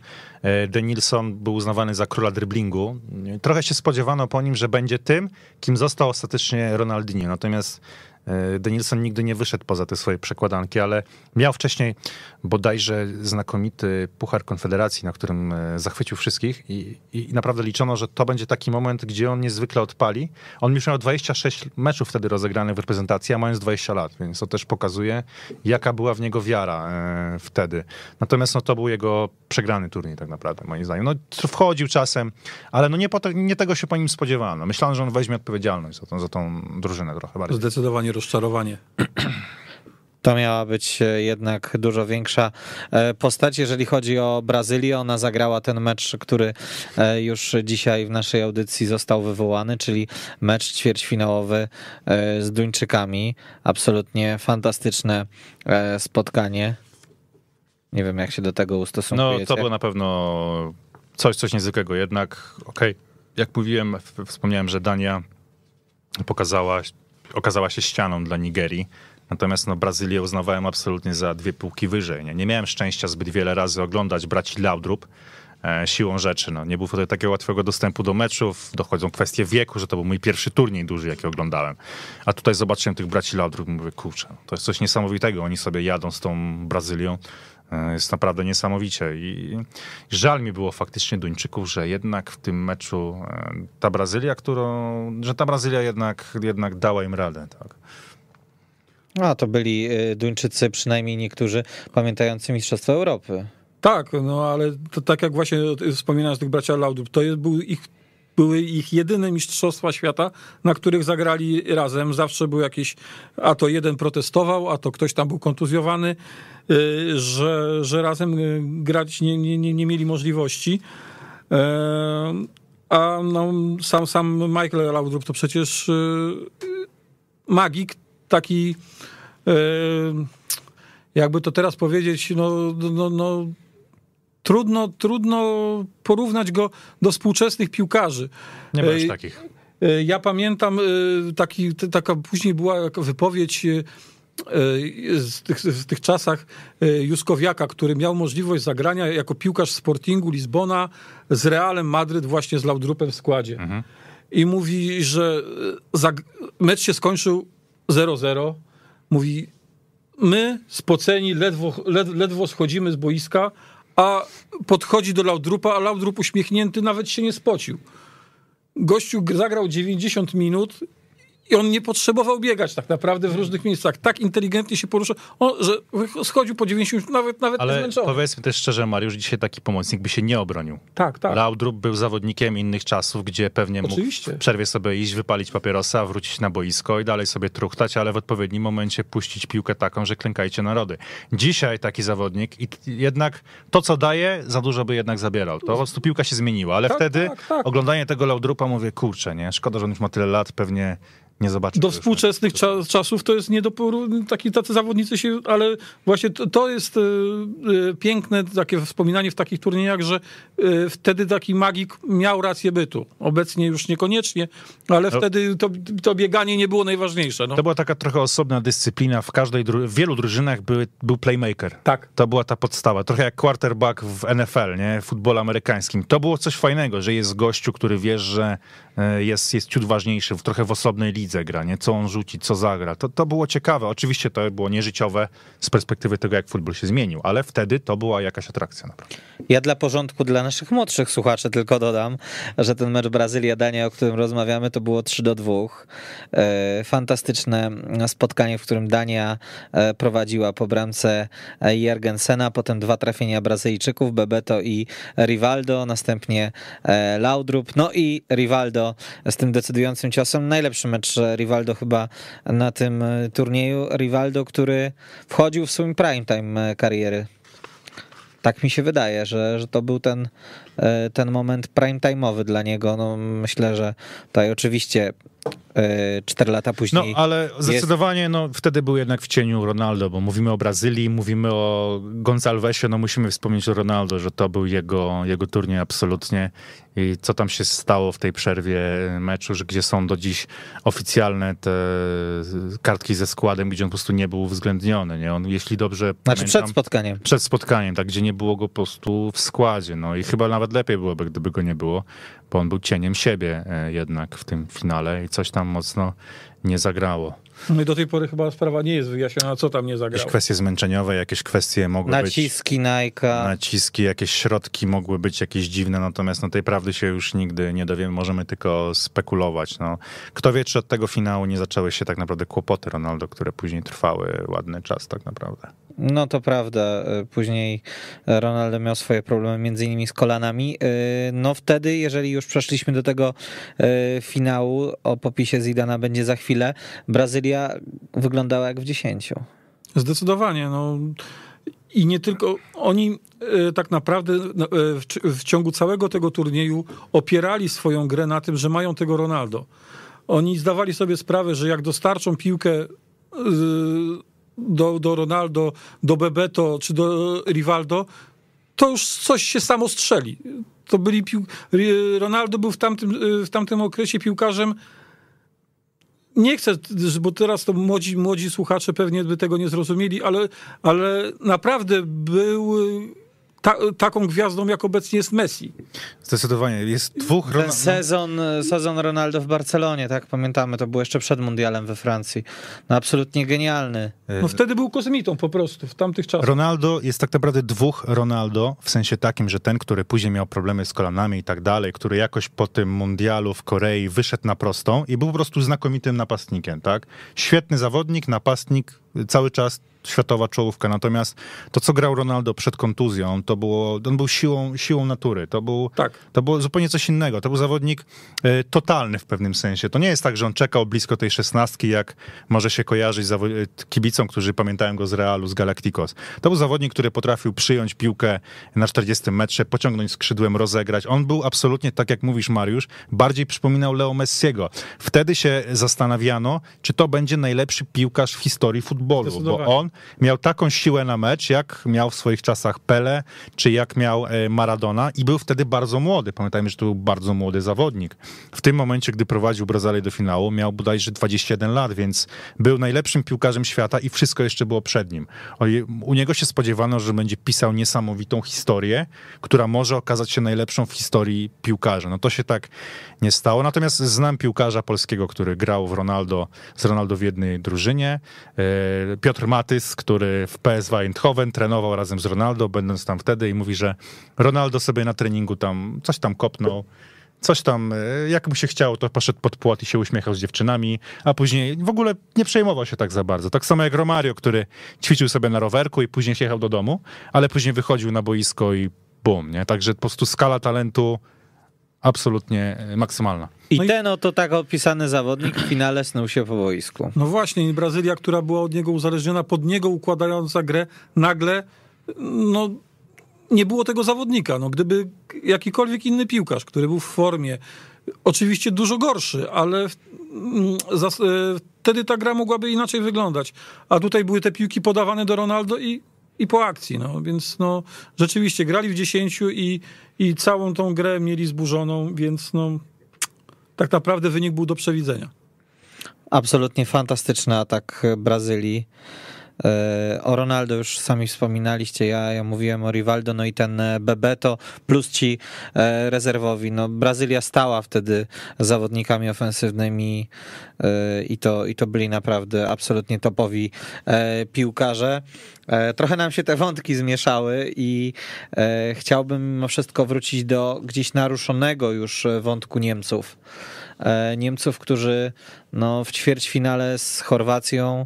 Denilson był uznawany za króla driblingu. Trochę się spodziewano po nim, że będzie tym, kim został ostatecznie ronaldini. Ronaldinho. Natomiast E, Danielson nigdy nie wyszedł poza te swoje przekładanki, ale miał wcześniej bodajże znakomity Puchar Konfederacji, na którym e, zachwycił wszystkich i, i naprawdę liczono, że to będzie taki moment, gdzie on niezwykle odpali. On już miał 26 meczów wtedy rozegranych w reprezentacji, a mając 20 lat, więc to też pokazuje, jaka była w niego wiara e, wtedy. Natomiast no, to był jego przegrany turniej tak naprawdę, moim zdaniem. No, wchodził czasem, ale no nie, po, nie tego się po nim spodziewano. Myślałem, że on weźmie odpowiedzialność za tą, za tą drużynę trochę bardziej. Zdecydowanie rozczarowanie. To miała być e, jednak dużo większa e, postać. Jeżeli chodzi o Brazylię, ona zagrała ten mecz, który e, już dzisiaj w naszej audycji został wywołany, czyli mecz ćwierćfinałowy z Duńczykami. Absolutnie fantastyczne spotkanie. Nie wiem, jak się do tego no, ustosunkujecie. No, to było na pewno coś, coś niezwykłego. Jednak, okej, okay. jak mówiłem, wspomniałem, że Dania pokazała okazała się ścianą dla Nigerii. Natomiast no, Brazylię uznawałem absolutnie za dwie półki wyżej. Nie, nie miałem szczęścia zbyt wiele razy oglądać braci Laudrup e, siłą rzeczy. No, nie było wtedy takiego łatwego dostępu do meczów. Dochodzą kwestie wieku, że to był mój pierwszy turniej duży, jaki oglądałem. A tutaj zobaczyłem tych braci Laudrup i mówię, kurczę, to jest coś niesamowitego. Oni sobie jadą z tą Brazylią. E, jest naprawdę niesamowicie. I żal mi było faktycznie Duńczyków, że jednak w tym meczu e, ta Brazylia, którą, że ta Brazylia jednak, jednak dała im radę. Tak. A to byli e, Duńczycy, przynajmniej niektórzy, pamiętający Mistrzostwo Europy. Tak, no ale to tak jak właśnie wspominałeś tych bracia Laudrup, to jest, był ich były ich jedyne mistrzostwa świata, na których zagrali razem. Zawsze był jakiś, a to jeden protestował, a to ktoś tam był kontuzjowany, y, że, że razem y, grać nie, nie, nie, nie mieli możliwości. E, a no, sam, sam Michael Laudrup to przecież y, magik, taki jakby to teraz powiedzieć, no, no, no trudno, trudno porównać go do współczesnych piłkarzy. Nie ma już e, takich. E, ja pamiętam, e, taki, taka później była wypowiedź z tych, z tych czasach Juskowiaka, który miał możliwość zagrania jako piłkarz Sportingu Lizbona z Realem Madryt właśnie z Laudrupem w składzie. Mhm. I mówi, że mecz się skończył 0-0. Mówi, my spoceni ledwo, ledwo schodzimy z boiska, a podchodzi do Laudrupa, a Laudrup uśmiechnięty nawet się nie spocił. Gościu zagrał 90 minut i on nie potrzebował biegać tak naprawdę w różnych miejscach. Tak inteligentnie się poruszał, on, że schodził po 90, nawet nawet Ale powiedzmy też szczerze, Mariusz, dzisiaj taki pomocnik by się nie obronił. Tak, tak. Laudrup był zawodnikiem innych czasów, gdzie pewnie Oczywiście. mógł w przerwie sobie iść, wypalić papierosa, wrócić na boisko i dalej sobie truchtać, ale w odpowiednim momencie puścić piłkę taką, że klękajcie narody. Dzisiaj taki zawodnik i jednak to, co daje, za dużo by jednak zabierał. To po prostu piłka się zmieniła, ale tak, wtedy tak, tak. oglądanie tego Laudrupa mówię, kurczę, nie? Szkoda, że on już ma tyle lat, pewnie nie zobaczy. Do współczesnych czasów to jest nie do taki, tacy zawodnicy się, ale właśnie to, to jest y, y, piękne takie wspominanie w takich turniejach, że y, wtedy taki magik miał rację bytu. Obecnie już niekoniecznie, ale no. wtedy to, to, bieganie nie było najważniejsze. No. To była taka trochę osobna dyscyplina. W każdej, dru w wielu drużynach były, był playmaker. Tak. To była ta podstawa. Trochę jak quarterback w NFL, nie? W futbolu amerykańskim. To było coś fajnego, że jest gościu, który wiesz, że jest, jest ciut ważniejszy, w, trochę w osobnej linii lidze gra, nie? Co on rzuci, co zagra. To, to było ciekawe. Oczywiście to było nieżyciowe z perspektywy tego, jak futbol się zmienił, ale wtedy to była jakaś atrakcja naprawdę. Ja dla porządku, dla naszych młodszych słuchaczy tylko dodam, że ten mecz Brazylia-Dania, o którym rozmawiamy, to było 3 do 2. E, fantastyczne spotkanie, w którym Dania e, prowadziła po bramce e, Jergensena, potem dwa trafienia Brazylijczyków, Bebeto i Rivaldo, następnie Laudrup, no i Rivaldo z tym decydującym ciosem. Najlepszy mecz że Rivaldo chyba na tym e, turnieju. Rivaldo, który wchodził w swój prime time e, kariery. Tak mi się wydaje, że, że to był ten, e, ten moment prime time'owy dla niego. No, myślę, że tutaj oczywiście 4 lata no, później. No, ale jest... zdecydowanie no, wtedy był jednak w cieniu Ronaldo, bo mówimy o Brazylii, mówimy o Gonzalvesie, no musimy wspomnieć o Ronaldo, że to był jego, jego turniej absolutnie i co tam się stało w tej przerwie y, meczu, że gdzie są do dziś oficjalne te y, kartki ze składem, gdzie on po prostu nie był uwzględniony, nie? On, jeśli dobrze Znaczy pamiętam, przed spotkaniem. Przed spotkaniem, tak, gdzie nie było go po prostu w składzie, no i chyba nawet lepiej byłoby, gdyby go nie było, bo on był cieniem siebie y, jednak w tym finale i coś tam mocno nie zagrało. No i do tej pory chyba sprawa nie jest wyjaśniona, co tam nie zagrało. Jakieś kwestie zmęczeniowe, jakieś kwestie mogły naciski być... Naciski Nike'a. Naciski, jakieś środki mogły być jakieś dziwne, natomiast no tej prawdy się już nigdy nie dowiemy, możemy tylko spekulować. No. Kto wie, czy od tego finału nie zaczęły się tak naprawdę kłopoty Ronaldo, które później trwały ładny czas tak naprawdę. No to prawda. E, później Ronaldo miał swoje problemy, między innymi z kolanami. E, no wtedy, jeżeli już przeszliśmy do tego e, finału, o popisie Zidana będzie za chwilę, Brazylia wyglądała jak w dziesięciu. Zdecydowanie. No. I nie tylko oni tak naprawdę no, w ciągu całego tego turnieju opierali swoją grę na tym, że mają tego Ronaldo. Oni zdawali sobie sprawę, że jak dostarczą piłkę do, do Ronaldo, do Bebeto czy do Rivaldo, to już coś się samo strzeli. To byli pił... Ronaldo był w tamtym, w tamtym okresie piłkarzem. Nie chcę, bo teraz to młodzi, młodzi słuchacze pewnie by tego nie zrozumieli, ale, ale naprawdę był ta, taką gwiazdą, jak obecnie jest Messi. Zdecydowanie. Jest dwóch... Ten sezon, sezon Ronaldo w Barcelonie, tak pamiętamy, to było jeszcze przed mundialem we Francji. No absolutnie genialny. E, no wtedy był kosmitą po prostu, w tamtych czasach. Ronaldo jest tak naprawdę dwóch Ronaldo, w sensie takim, że ten, który później miał problemy z kolanami i tak dalej, który jakoś po tym mundialu w Korei wyszedł na prostą i był po prostu znakomitym napastnikiem, tak? Świetny zawodnik, napastnik, cały czas światowa czołówka. Natomiast to, co grał Ronaldo przed kontuzją, to było, on był siłą, siłą natury. To, był, tak. to było zupełnie coś innego. To był zawodnik e, totalny w pewnym sensie. To nie jest tak, że on czekał blisko tej szesnastki, jak może się kojarzyć e, kibicom, którzy pamiętają go z Realu, z Galacticos. To był zawodnik, który potrafił przyjąć piłkę na 40 metrze, pociągnąć skrzydłem, rozegrać. On był absolutnie, tak jak mówisz Mariusz, bardziej przypominał Leo Messiego. Wtedy się zastanawiano, czy to będzie najlepszy piłkarz w historii futbolu, bo on miał taką siłę na mecz, jak miał w swoich czasach Pele, czy jak miał e, Maradona i był wtedy bardzo młody. Pamiętajmy, że to był bardzo młody zawodnik. W tym momencie, gdy prowadził Brazylię do finału, miał bodajże 21 lat, więc był najlepszym piłkarzem świata i wszystko jeszcze było przed nim. U niego się spodziewano, że będzie pisał niesamowitą historię, która może okazać się najlepszą w historii piłkarza. No to się tak nie stało. Natomiast znam piłkarza polskiego, który grał w Ronaldo, z Ronaldo w jednej drużynie. E, Piotr Matys, który w PSW Eindhoven trenował razem z Ronaldo, będąc tam wtedy i mówi, że Ronaldo sobie na treningu tam coś tam kopnął coś tam, e, jak mu się chciało, to poszedł pod płot i się uśmiechał z dziewczynami, a później w ogóle nie przejmował się tak za bardzo. Tak samo jak Romario, który ćwiczył sobie na rowerku i później jechał do domu, ale później wychodził na boisko i bum, nie? Także po prostu skala talentu absolutnie e, maksymalna. I, no i ten oto tak opisany zawodnik w finale snuł się po wojsku. No właśnie, i Brazylia, która była od niego uzależniona, pod niego układająca grę, nagle no, nie było tego zawodnika. No, gdyby jakikolwiek inny piłkarz, który był w formie, oczywiście dużo gorszy, ale mm, e, wtedy ta gra mogłaby inaczej wyglądać. A tutaj były te piłki podawane do Ronaldo i i po akcji, no, więc no, rzeczywiście grali w 10 i, i całą tą grę mieli zburzoną, więc no, tak naprawdę wynik był do przewidzenia. Absolutnie fantastyczny atak Brazylii. E, o Ronaldo już sami wspominaliście, ja, ja mówiłem o Rivaldo, no i ten e, Bebeto plus ci e, rezerwowi. No, Brazylia stała wtedy zawodnikami ofensywnymi i to, i to byli naprawdę absolutnie topowi piłkarze. Trochę nam się te wątki zmieszały i chciałbym mimo wszystko wrócić do gdzieś naruszonego już wątku Niemców. Niemców, którzy no, w ćwierćfinale z Chorwacją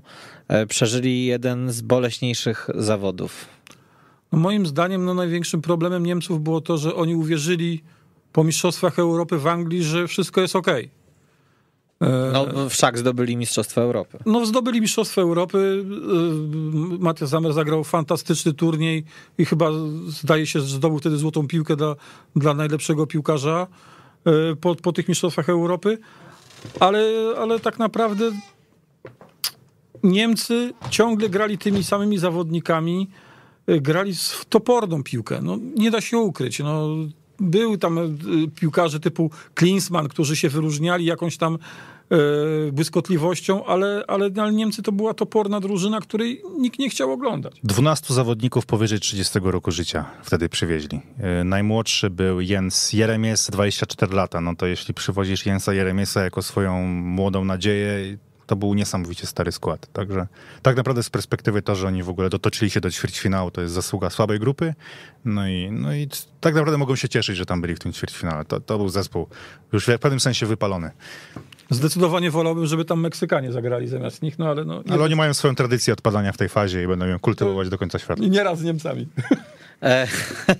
E, przeżyli jeden z boleśniejszych zawodów. No, moim zdaniem no, największym problemem Niemców było to, że oni uwierzyli po Mistrzostwach Europy w Anglii, że wszystko jest ok. E, no, wszak zdobyli Mistrzostwo Europy. No, zdobyli Mistrzostwo Europy. E, Matias Zamer zagrał fantastyczny turniej i chyba zdaje się, że zdobył wtedy złotą piłkę dla, dla najlepszego piłkarza po, po tych Mistrzostwach Europy. Ale, ale tak naprawdę Niemcy ciągle grali tymi samymi zawodnikami, e, grali w toporną piłkę. No, nie da się ukryć. No, były tam e, piłkarze typu Klinsmann, którzy się wyróżniali jakąś tam e, błyskotliwością, ale, ale, ale Niemcy to była toporna drużyna, której nikt nie chciał oglądać. 12 zawodników powyżej 30 roku życia wtedy przywieźli. Najmłodszy był Jens Jeremies, 24 lata. No to jeśli przywozisz Jensa Jeremiesa jako swoją młodą nadzieję, to był niesamowicie stary skład. Także tak naprawdę z perspektywy to, że oni w ogóle dotoczyli się do ćwierćfinału, to jest zasługa słabej grupy. No i, no i tak naprawdę mogą się cieszyć, że tam byli w tym ćwierćfinale. To, to był zespół już w pewnym sensie wypalony. Zdecydowanie wolałbym, żeby tam Meksykanie zagrali zamiast nich, no ale no... Ale oni mają swoją tradycję odpadania w tej fazie i będą ją kultywować do końca świata. I nieraz z Niemcami. E,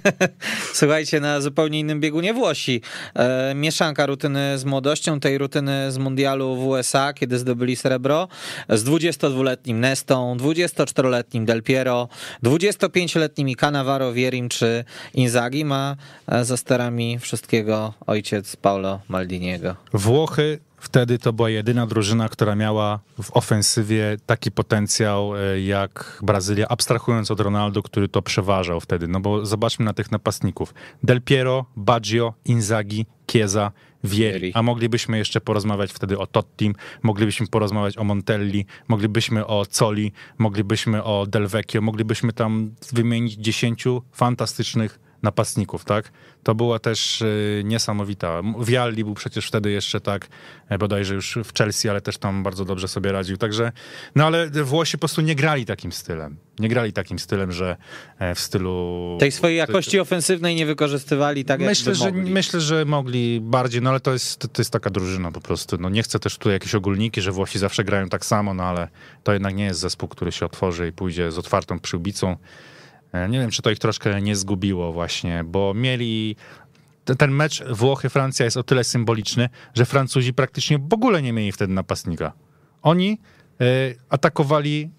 słuchajcie, na zupełnie innym biegu nie Włosi. E, mieszanka rutyny z młodością, tej rutyny z mundialu w USA, kiedy zdobyli srebro, z 22-letnim Nestą, 24-letnim Del Piero, 25-letnimi Canavaro. Vierim czy Inzaghi, ma e, za sterami wszystkiego ojciec Paolo Maldiniego. Włochy Wtedy to była jedyna drużyna, która miała w ofensywie taki potencjał e, jak Brazylia, abstrahując od Ronaldo, który to przeważał wtedy. No bo zobaczmy na tych napastników. Del Piero, Baggio, Inzaghi, Chiesa, Vieri. A moglibyśmy jeszcze porozmawiać wtedy o Tottim, moglibyśmy porozmawiać o Montelli, moglibyśmy o Coli, moglibyśmy o Del Vecchio, moglibyśmy tam wymienić dziesięciu fantastycznych napastników, tak? To była też y, niesamowita. Vialli był przecież wtedy jeszcze tak, e, bodajże już w Chelsea, ale też tam bardzo dobrze sobie radził. Także, no ale Włosi po prostu nie grali takim stylem. Nie grali takim stylem, że e, w stylu... Tej swojej jakości ofensywnej nie wykorzystywali tak, myślę, jak że, mogli. Myślę, że mogli bardziej, no ale to jest, to jest taka drużyna po prostu. No nie chcę też tu jakieś ogólniki, że Włosi zawsze grają tak samo, no ale to jednak nie jest zespół, który się otworzy i pójdzie z otwartą przyłbicą. E, nie wiem, czy to ich troszkę nie zgubiło właśnie, bo mieli ten mecz Włochy-Francja jest o tyle symboliczny, że Francuzi praktycznie w ogóle nie mieli wtedy napastnika. Oni e, atakowali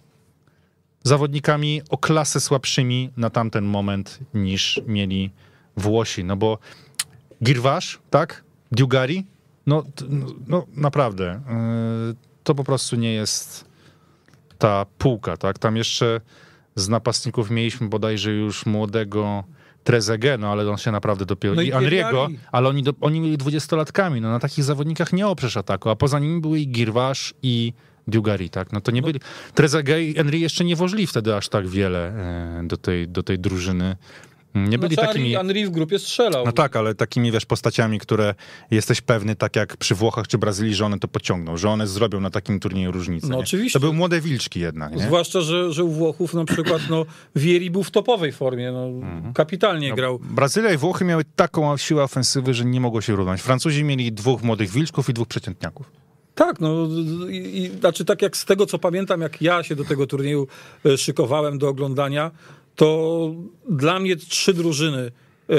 zawodnikami o klasę słabszymi na tamten moment niż mieli Włosi, no bo Girwasz, tak? Diugari? No, no, no naprawdę, e, to po prostu nie jest ta półka, tak? Tam jeszcze z napastników mieliśmy bodajże już młodego Trezegę, no ale on się naprawdę dopiero... No I Anriego, ale oni, do, oni mieli dwudziestolatkami, no na takich zawodnikach nie oprzesz ataku, a poza nimi były i Girwasz i Diugari, tak? No to nie no. byli... Trezegę i Henry jeszcze nie włożyli wtedy aż tak wiele e, do tej, do tej drużyny Mm, nie no byli takimi... Henry w grupie strzelał. No tak, ale takimi, wiesz, postaciami, które jesteś pewny, tak jak przy Włochach czy Brazylii, że one to pociągną, że one zrobią na takim turnieju różnicę. No nie? oczywiście. To były młode wilczki jednak, nie? Zwłaszcza, że, że u Włochów na przykład, no, Vieri był w topowej formie, no, mhm. kapitalnie no, grał. Brazylia i Włochy miały taką siłę ofensywy, że nie mogło się równać. Francuzi mieli dwóch młodych wilczków i dwóch przeciętniaków. Tak, no i, i, znaczy tak jak z tego co pamiętam, jak ja się do tego turnieju e, szykowałem do oglądania, to dla mnie trzy drużyny. E,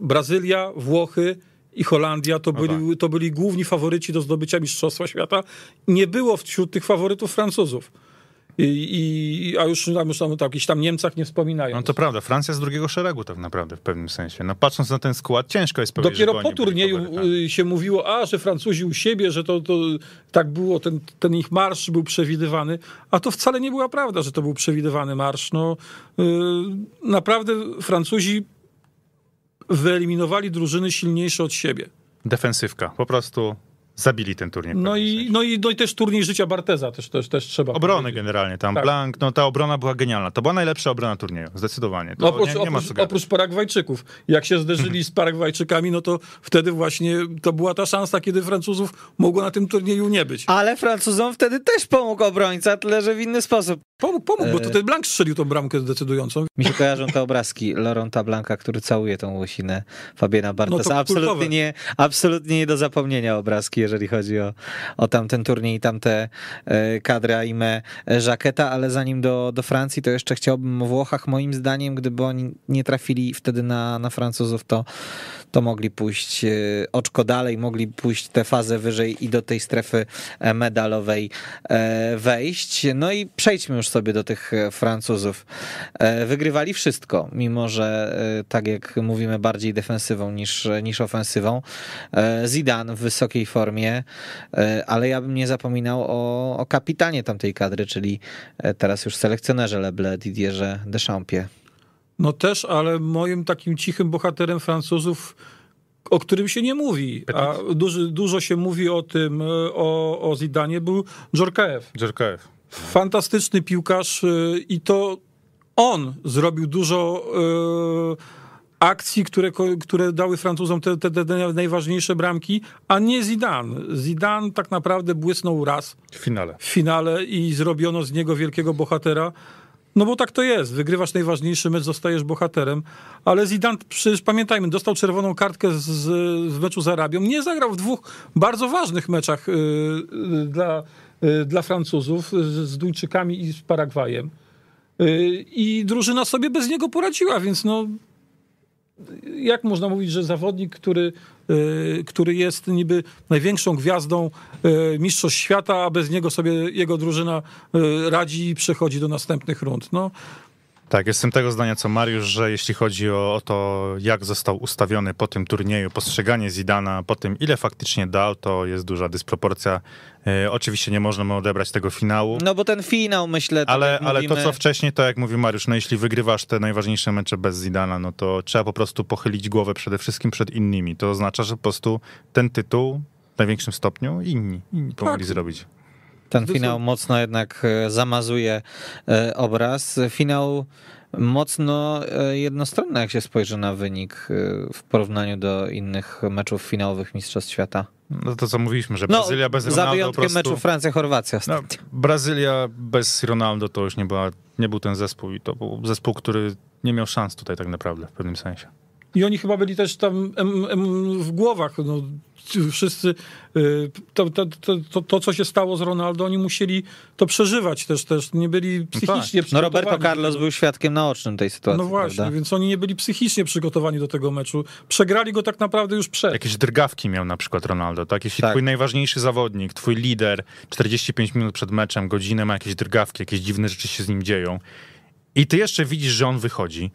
Brazylia, Włochy i Holandia to no byli, tak. to byli główni faworyci do zdobycia Mistrzostwa Świata. Nie było wśród tych faworytów Francuzów. I, i, a już tam, już tam, o jakichś tam Niemcach nie wspominają. No to prawda, Francja z drugiego szeregu tak naprawdę w pewnym sensie. No patrząc na ten skład, ciężko jest powiedzieć, Dopiero po turnieju y, się mówiło, a, że Francuzi u siebie, że to, to tak było, ten, ten ich marsz był przewidywany, a to wcale nie była prawda, że to był przewidywany marsz. No, yy, naprawdę Francuzi wyeliminowali drużyny silniejsze od siebie. Defensywka, po prostu zabili ten turniej. No i, no, i, no i też turniej życia Barteza też, też, też trzeba. Obrony powiedzieć. generalnie tam, tak. Blank, no ta obrona była genialna. To była najlepsza obrona turnieju, zdecydowanie. No oprócz, nie, nie oprócz, oprócz, Paragwajczyków. Jak się zderzyli mhm. z Paragwajczykami, no to wtedy właśnie to była ta szansa, kiedy Francuzów mogło na tym turnieju nie być. Ale Francuzom wtedy też pomógł obrońca, tyle że w inny sposób. Pomógł, pomógł bo to e, ten Blank strzelił tą bramkę decydującą. Mi się kojarzą te obrazki Loronta Blanka, który całuje tą łosinę Fabiana Bartesa. No absolutnie, nie, absolutnie nie do zapomnienia obrazki, jeżeli chodzi o, o tamten turniej i tamte e, kadry i me e, Żaketa, ale zanim do, do Francji, to jeszcze chciałbym o Włochach. Moim zdaniem, gdyby oni nie trafili wtedy na, na Francuzów, to, to mogli pójść oczko dalej, mogli pójść tę fazę wyżej i do tej strefy medalowej wejść. No i przejdźmy już już sobie do tych e, Francuzów. E, wygrywali wszystko, mimo że e, tak jak mówimy, bardziej defensywą niż, niż ofensywą. Zidane w wysokiej formie, ale ja bym nie zapominał o, o kapitanie tamtej kadry, czyli teraz już selekcjonerze Leble, Didierze Deschampie. No też, ale moim takim cichym bohaterem Francuzów o którym się nie mówi, a dużo, dużo się mówi o tym, o, o Zidanie, był Dżorkaew. Dżorkaew. Fantastyczny piłkarz y, i to on zrobił dużo y, akcji, które, które dały Francuzom te, te, te, najważniejsze bramki, a nie Zidane. Zidane tak naprawdę błysnął raz w finale. w finale i zrobiono z niego wielkiego bohatera. No bo tak to jest, wygrywasz najważniejszy mecz, zostajesz bohaterem, ale Zidane, przecież pamiętajmy, dostał czerwoną kartkę z, z meczu z Arabią, nie zagrał w dwóch bardzo ważnych meczach yy, yy, dla Y, dla Francuzów y, z Duńczykami i z Paragwajem. Y, I drużyna sobie bez niego poradziła, więc no jak można mówić, że zawodnik, który, który jest niby największą gwiazdą mistrzostw świata, a bez niego sobie jego drużyna radzi i przechodzi do następnych rund. No, tak, jestem tego zdania co Mariusz, że jeśli chodzi o, o, to, jak został ustawiony po tym turnieju, postrzeganie Zidana, po tym, ile faktycznie dał, to jest duża dysproporcja. E, oczywiście nie można mu odebrać tego finału. No bo ten finał, myślę, to ale, ale mówimy... to, co wcześniej, to jak mówi Mariusz, no jeśli wygrywasz te najważniejsze mecze bez Zidana, no to trzeba po prostu pochylić głowę przede wszystkim przed innymi. To oznacza, że po prostu ten tytuł w największym stopniu inni, inni tak. zrobić. Ten finał mocno jednak e, zamazuje e, obraz. Finał mocno e, jednostronny, jak się spojrzy na wynik w porównaniu do innych meczów finałowych Mistrzostw Świata. No to co mówiliśmy, że no, Brazylia no, bez Ronaldo. Za wyjątkiem prostu, meczu Francja-Chorwacja. No, Brazylia bez Ronaldo to już nie, była, nie był ten zespół i to był zespół, który nie miał szans tutaj tak naprawdę w pewnym sensie i oni chyba byli też tam em, em w głowach. No, wszyscy y, to, to, to, to, co się stało z Ronaldo, oni musieli to przeżywać też, też nie byli no tak. psychicznie no tak. No Roberto Carlos był świadkiem naocznym tej sytuacji. No właśnie, prawda? więc oni nie byli psychicznie przygotowani do tego meczu. Przegrali go tak naprawdę już przed. Jakieś drgawki miał na przykład Ronaldo, tak? Jeśli tak. twój najważniejszy zawodnik, twój lider 45 minut przed meczem, godzinę ma jakieś drgawki, jakieś dziwne rzeczy się z nim dzieją i ty jeszcze widzisz, że on wychodzi.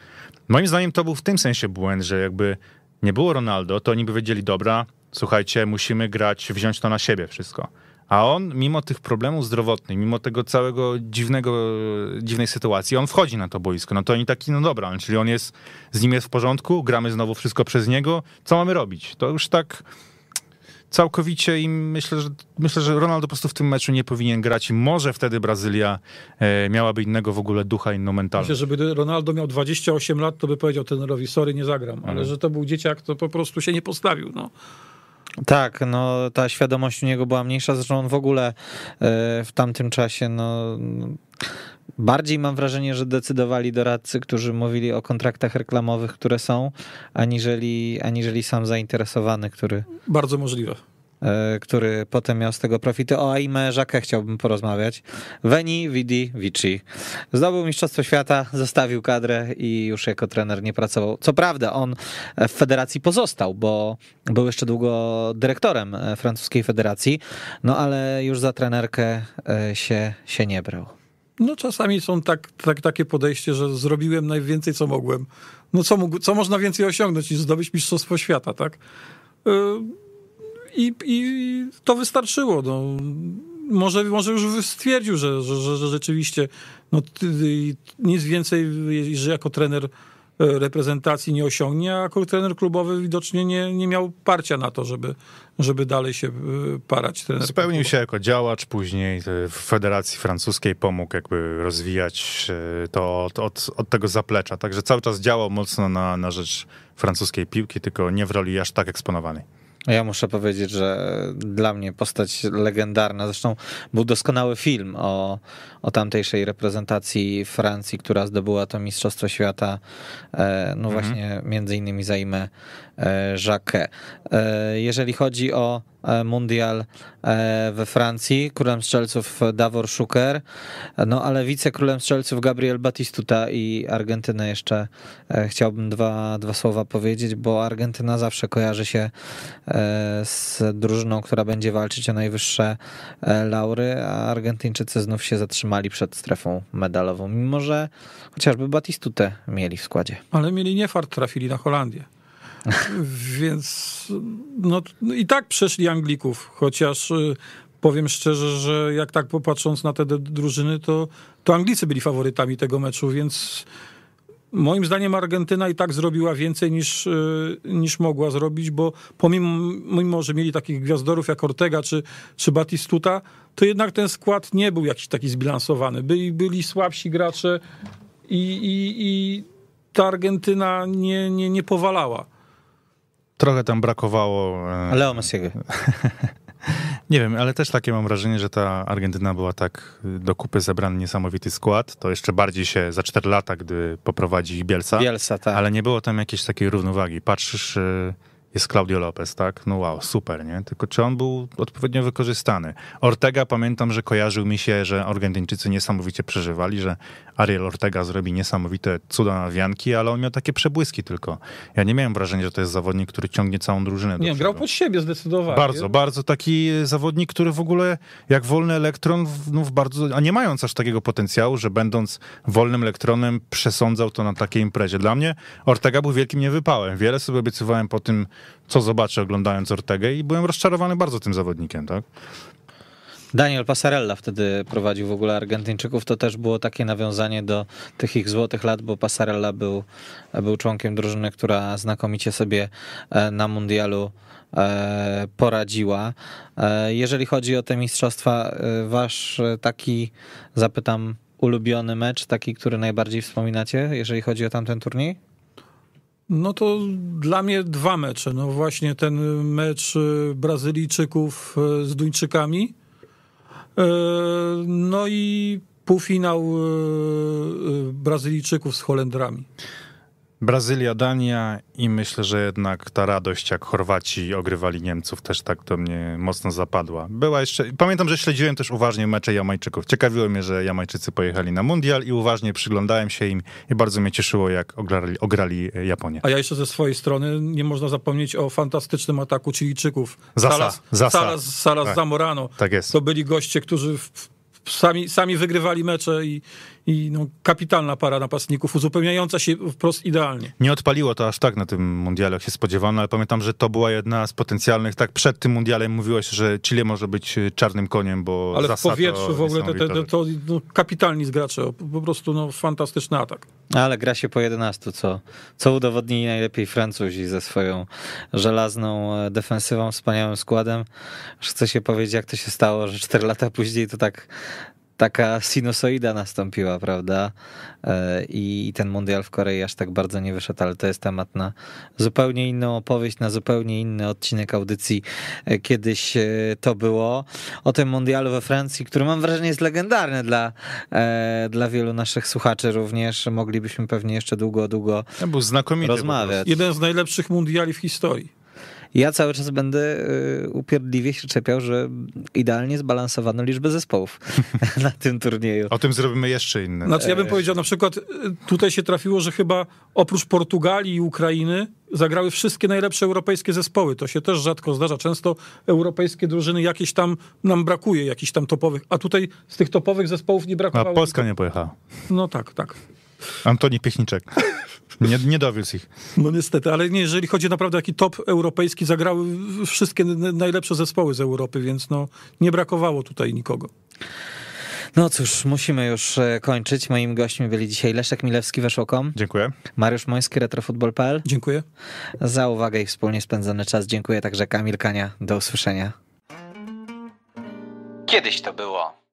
Moim zdaniem to był w tym sensie błęd, że jakby nie było Ronaldo, to oni by wiedzieli, dobra, słuchajcie, musimy grać, wziąć to na siebie wszystko. A on, mimo tych problemów zdrowotnych, mimo tego całego dziwnego, dziwnej sytuacji, on wchodzi na to boisko. No to oni taki, no dobra, czyli on jest, z nim jest w porządku, gramy znowu wszystko przez niego, co mamy robić? To już tak całkowicie i myślę, że myślę, że Ronaldo po prostu w tym meczu nie powinien grać i może wtedy Brazylia e, miałaby innego w ogóle ducha, inną mentalność. Myślę, że gdyby Ronaldo miał 28 lat, to by powiedział tenerowi, sorry, nie zagram, ale, mhm. że to był dzieciak, to po prostu się nie postawił, no. Tak, no ta świadomość u niego była mniejsza, zresztą on w ogóle e, w tamtym czasie, no bardziej mam wrażenie, że decydowali doradcy, którzy mówili o kontraktach reklamowych, które są, aniżeli, aniżeli sam zainteresowany, który. Bardzo możliwe e, który potem miał z tego profity. O Aime Żakę chciałbym porozmawiać. Veni, Vidi, Vici. Zdobył Mistrzostwo Świata, zostawił kadrę i już jako trener nie pracował. Co prawda, on w federacji pozostał, bo był jeszcze długo dyrektorem e, francuskiej federacji, no ale już za trenerkę e, się, się nie brał. No czasami są tak, tak, takie podejście, że zrobiłem najwięcej, co mogłem. No co, mógł, co można więcej osiągnąć niż zdobyć Mistrzostwo Świata, tak? Y, I, i to wystarczyło. No. Może, może już stwierdził, że, że, że rzeczywiście no, nic więcej, że jako trener E, reprezentacji nie osiągnie, a trener klubowy widocznie nie, nie miał parcia na to, żeby, żeby dalej się e, parać. Trener Spełnił klubowy. się jako działacz, później e, w Federacji Francuskiej pomógł jakby rozwijać to od, od, od tego zaplecza, także cały czas działał mocno na, na rzecz francuskiej piłki, tylko nie w roli aż tak eksponowanej. Ja muszę powiedzieć, że dla mnie postać legendarna. Zresztą był doskonały film o, o tamtejszej reprezentacji Francji, która zdobyła to Mistrzostwo Świata, e, no mhm. właśnie mm -hmm. między innymi zajmę e, Jacques. E, jeżeli chodzi o E, mundial e, we Francji, królem strzelców Davor Szuker, no ale wicekrólem strzelców Gabriel Batistuta i Argentyna jeszcze e, chciałbym dwa, dwa słowa powiedzieć, bo Argentyna zawsze kojarzy się z drużyną, która będzie walczyć o najwyższe laury, a Argentyńczycy znów się zatrzymali przed strefą medalową, mimo że chociażby Batistutę mieli w składzie. Ale mieli niefart, trafili na Holandię. Więc no, i tak przeszli Anglików, chociaż y, powiem szczerze, że jak tak popatrząc na te drużyny, to, to Anglicy byli faworytami tego meczu, więc moim zdaniem Argentyna i tak zrobiła więcej niż, y, niż mogła zrobić, bo pomimo, mimo, że mieli takich gwiazdorów jak Ortega czy, czy Batistuta, to jednak ten skład nie był jakiś taki zbilansowany. Byli, byli słabsi gracze i, i, i ta Argentyna nie, nie, nie powalała. Trochę tam brakowało. E, Leo Messiego. Nie wiem, ale też takie mam wrażenie, że ta Argentyna była tak do kupy zebrany niesamowity skład. To jeszcze bardziej się za 4 lata, gdy poprowadzi Bielsa. Bielsa, tak. Ale nie było tam jakiejś takiej równowagi. Patrzysz e, jest Claudio Lopez, tak? No wow, super, nie? Tylko czy on był odpowiednio wykorzystany? Ortega pamiętam, że kojarzył mi się, że Argentyńczycy niesamowicie przeżywali, że Ariel Ortega zrobi niesamowite cuda na wianki, ale on miał takie przebłyski tylko. Ja nie miałem wrażenia, że to jest zawodnik, który ciągnie całą drużynę. Nie, grał pod siebie zdecydowanie. Bardzo, bardzo taki e, zawodnik, który w ogóle jak wolny elektron, no w bardzo, a nie mając aż takiego potencjału, że będąc wolnym elektronem przesądzał to na takiej imprezie. Dla mnie Ortega był wielkim niewypałem. Wiele sobie obiecywałem po tym co zobaczę oglądając Ortegę i byłem rozczarowany bardzo tym zawodnikiem, tak? Daniel Passarella wtedy prowadził w ogóle Argentyńczyków, to też było takie nawiązanie do tych ich złotych lat, bo Passarella był, był członkiem drużyny, która znakomicie sobie e, na mundialu e, poradziła. E, jeżeli chodzi o te mistrzostwa, wasz taki, zapytam, ulubiony mecz, taki, który najbardziej wspominacie, jeżeli chodzi o tamten turniej? No to dla mnie dwa mecze. No właśnie ten mecz y, Brazylijczyków y, z Duńczykami. Y, no i półfinał Brazylijczyków z Holendrami. Brazylia, Dania i myślę, że jednak ta radość, jak Chorwaci ogrywali Niemców, też tak do mnie mocno zapadła. Była jeszcze, pamiętam, że śledziłem też uważnie mecze Jamajczyków. Ciekawiło mnie, że Jamajczycy pojechali na mundial i uważnie przyglądałem się im i bardzo mnie cieszyło, jak ograli, ograli Japonię. A ja jeszcze ze swojej strony nie można zapomnieć o fantastycznym ataku Chilijczyków. Zasa, Salas, Salas, tak. Zamorano. Tak jest. To byli goście, którzy w, w, sami, sami wygrywali mecze i, i no, kapitalna para napastników, uzupełniająca się wprost idealnie. Nie odpaliło to aż tak na tym mundialu, jak się spodziewano, ale pamiętam, że to była jedna z potencjalnych, tak przed tym mundialem mówiłeś, że Chile może być e, czarnym koniem, bo Ale w powietrzu w ogóle te, te, te, to no, kapitalni gracze, po prostu no, fantastyczny atak. No, ale gra się po 11, co, co udowodnili najlepiej Francuzi ze swoją żelazną e, defensywą, wspaniałym składem. Chcę się powiedzieć, jak to się stało, że 4 lata później to tak taka sinusoida nastąpiła, prawda? E, I ten mundial w Korei aż tak bardzo nie wyszedł, ale to jest temat na zupełnie inną opowieść, na zupełnie inny odcinek audycji. E, kiedyś e, to było o tym mundialu we Francji, który mam wrażenie jest legendarny dla, dla wielu naszych słuchaczy również. Moglibyśmy pewnie jeszcze długo, długo to był znakomity rozmawiać. Jeden z najlepszych mundiali w historii ja cały czas będę y, upierdliwie się czepiał, że idealnie zbalansowano liczbę zespołów na tym turnieju. O tym zrobimy jeszcze inne. Znaczy ja bym e, powiedział na przykład, y, tutaj się trafiło, że chyba oprócz Portugalii i Ukrainy zagrały wszystkie najlepsze europejskie zespoły. To się też rzadko zdarza. Często europejskie drużyny jakieś tam nam brakuje, jakichś tam topowych. A tutaj z tych topowych zespołów nie brakowało. A Polska nie pojechała. No tak, tak. Antoni Piechniczek. Nie, nie dowiózł ich. No niestety, ale nie, jeżeli chodzi naprawdę o taki top europejski, zagrały wszystkie najlepsze zespoły z Europy, więc no nie brakowało tutaj nikogo. No cóż, musimy już e, kończyć. Moim gośćmi byli dzisiaj Leszek Milewski, Weszłokom. Dziękuję. Mariusz Moński, RetroFootball.pl. Dziękuję. Za uwagę i wspólnie spędzony czas. Dziękuję także Kamil Kania. Do usłyszenia. Kiedyś to było.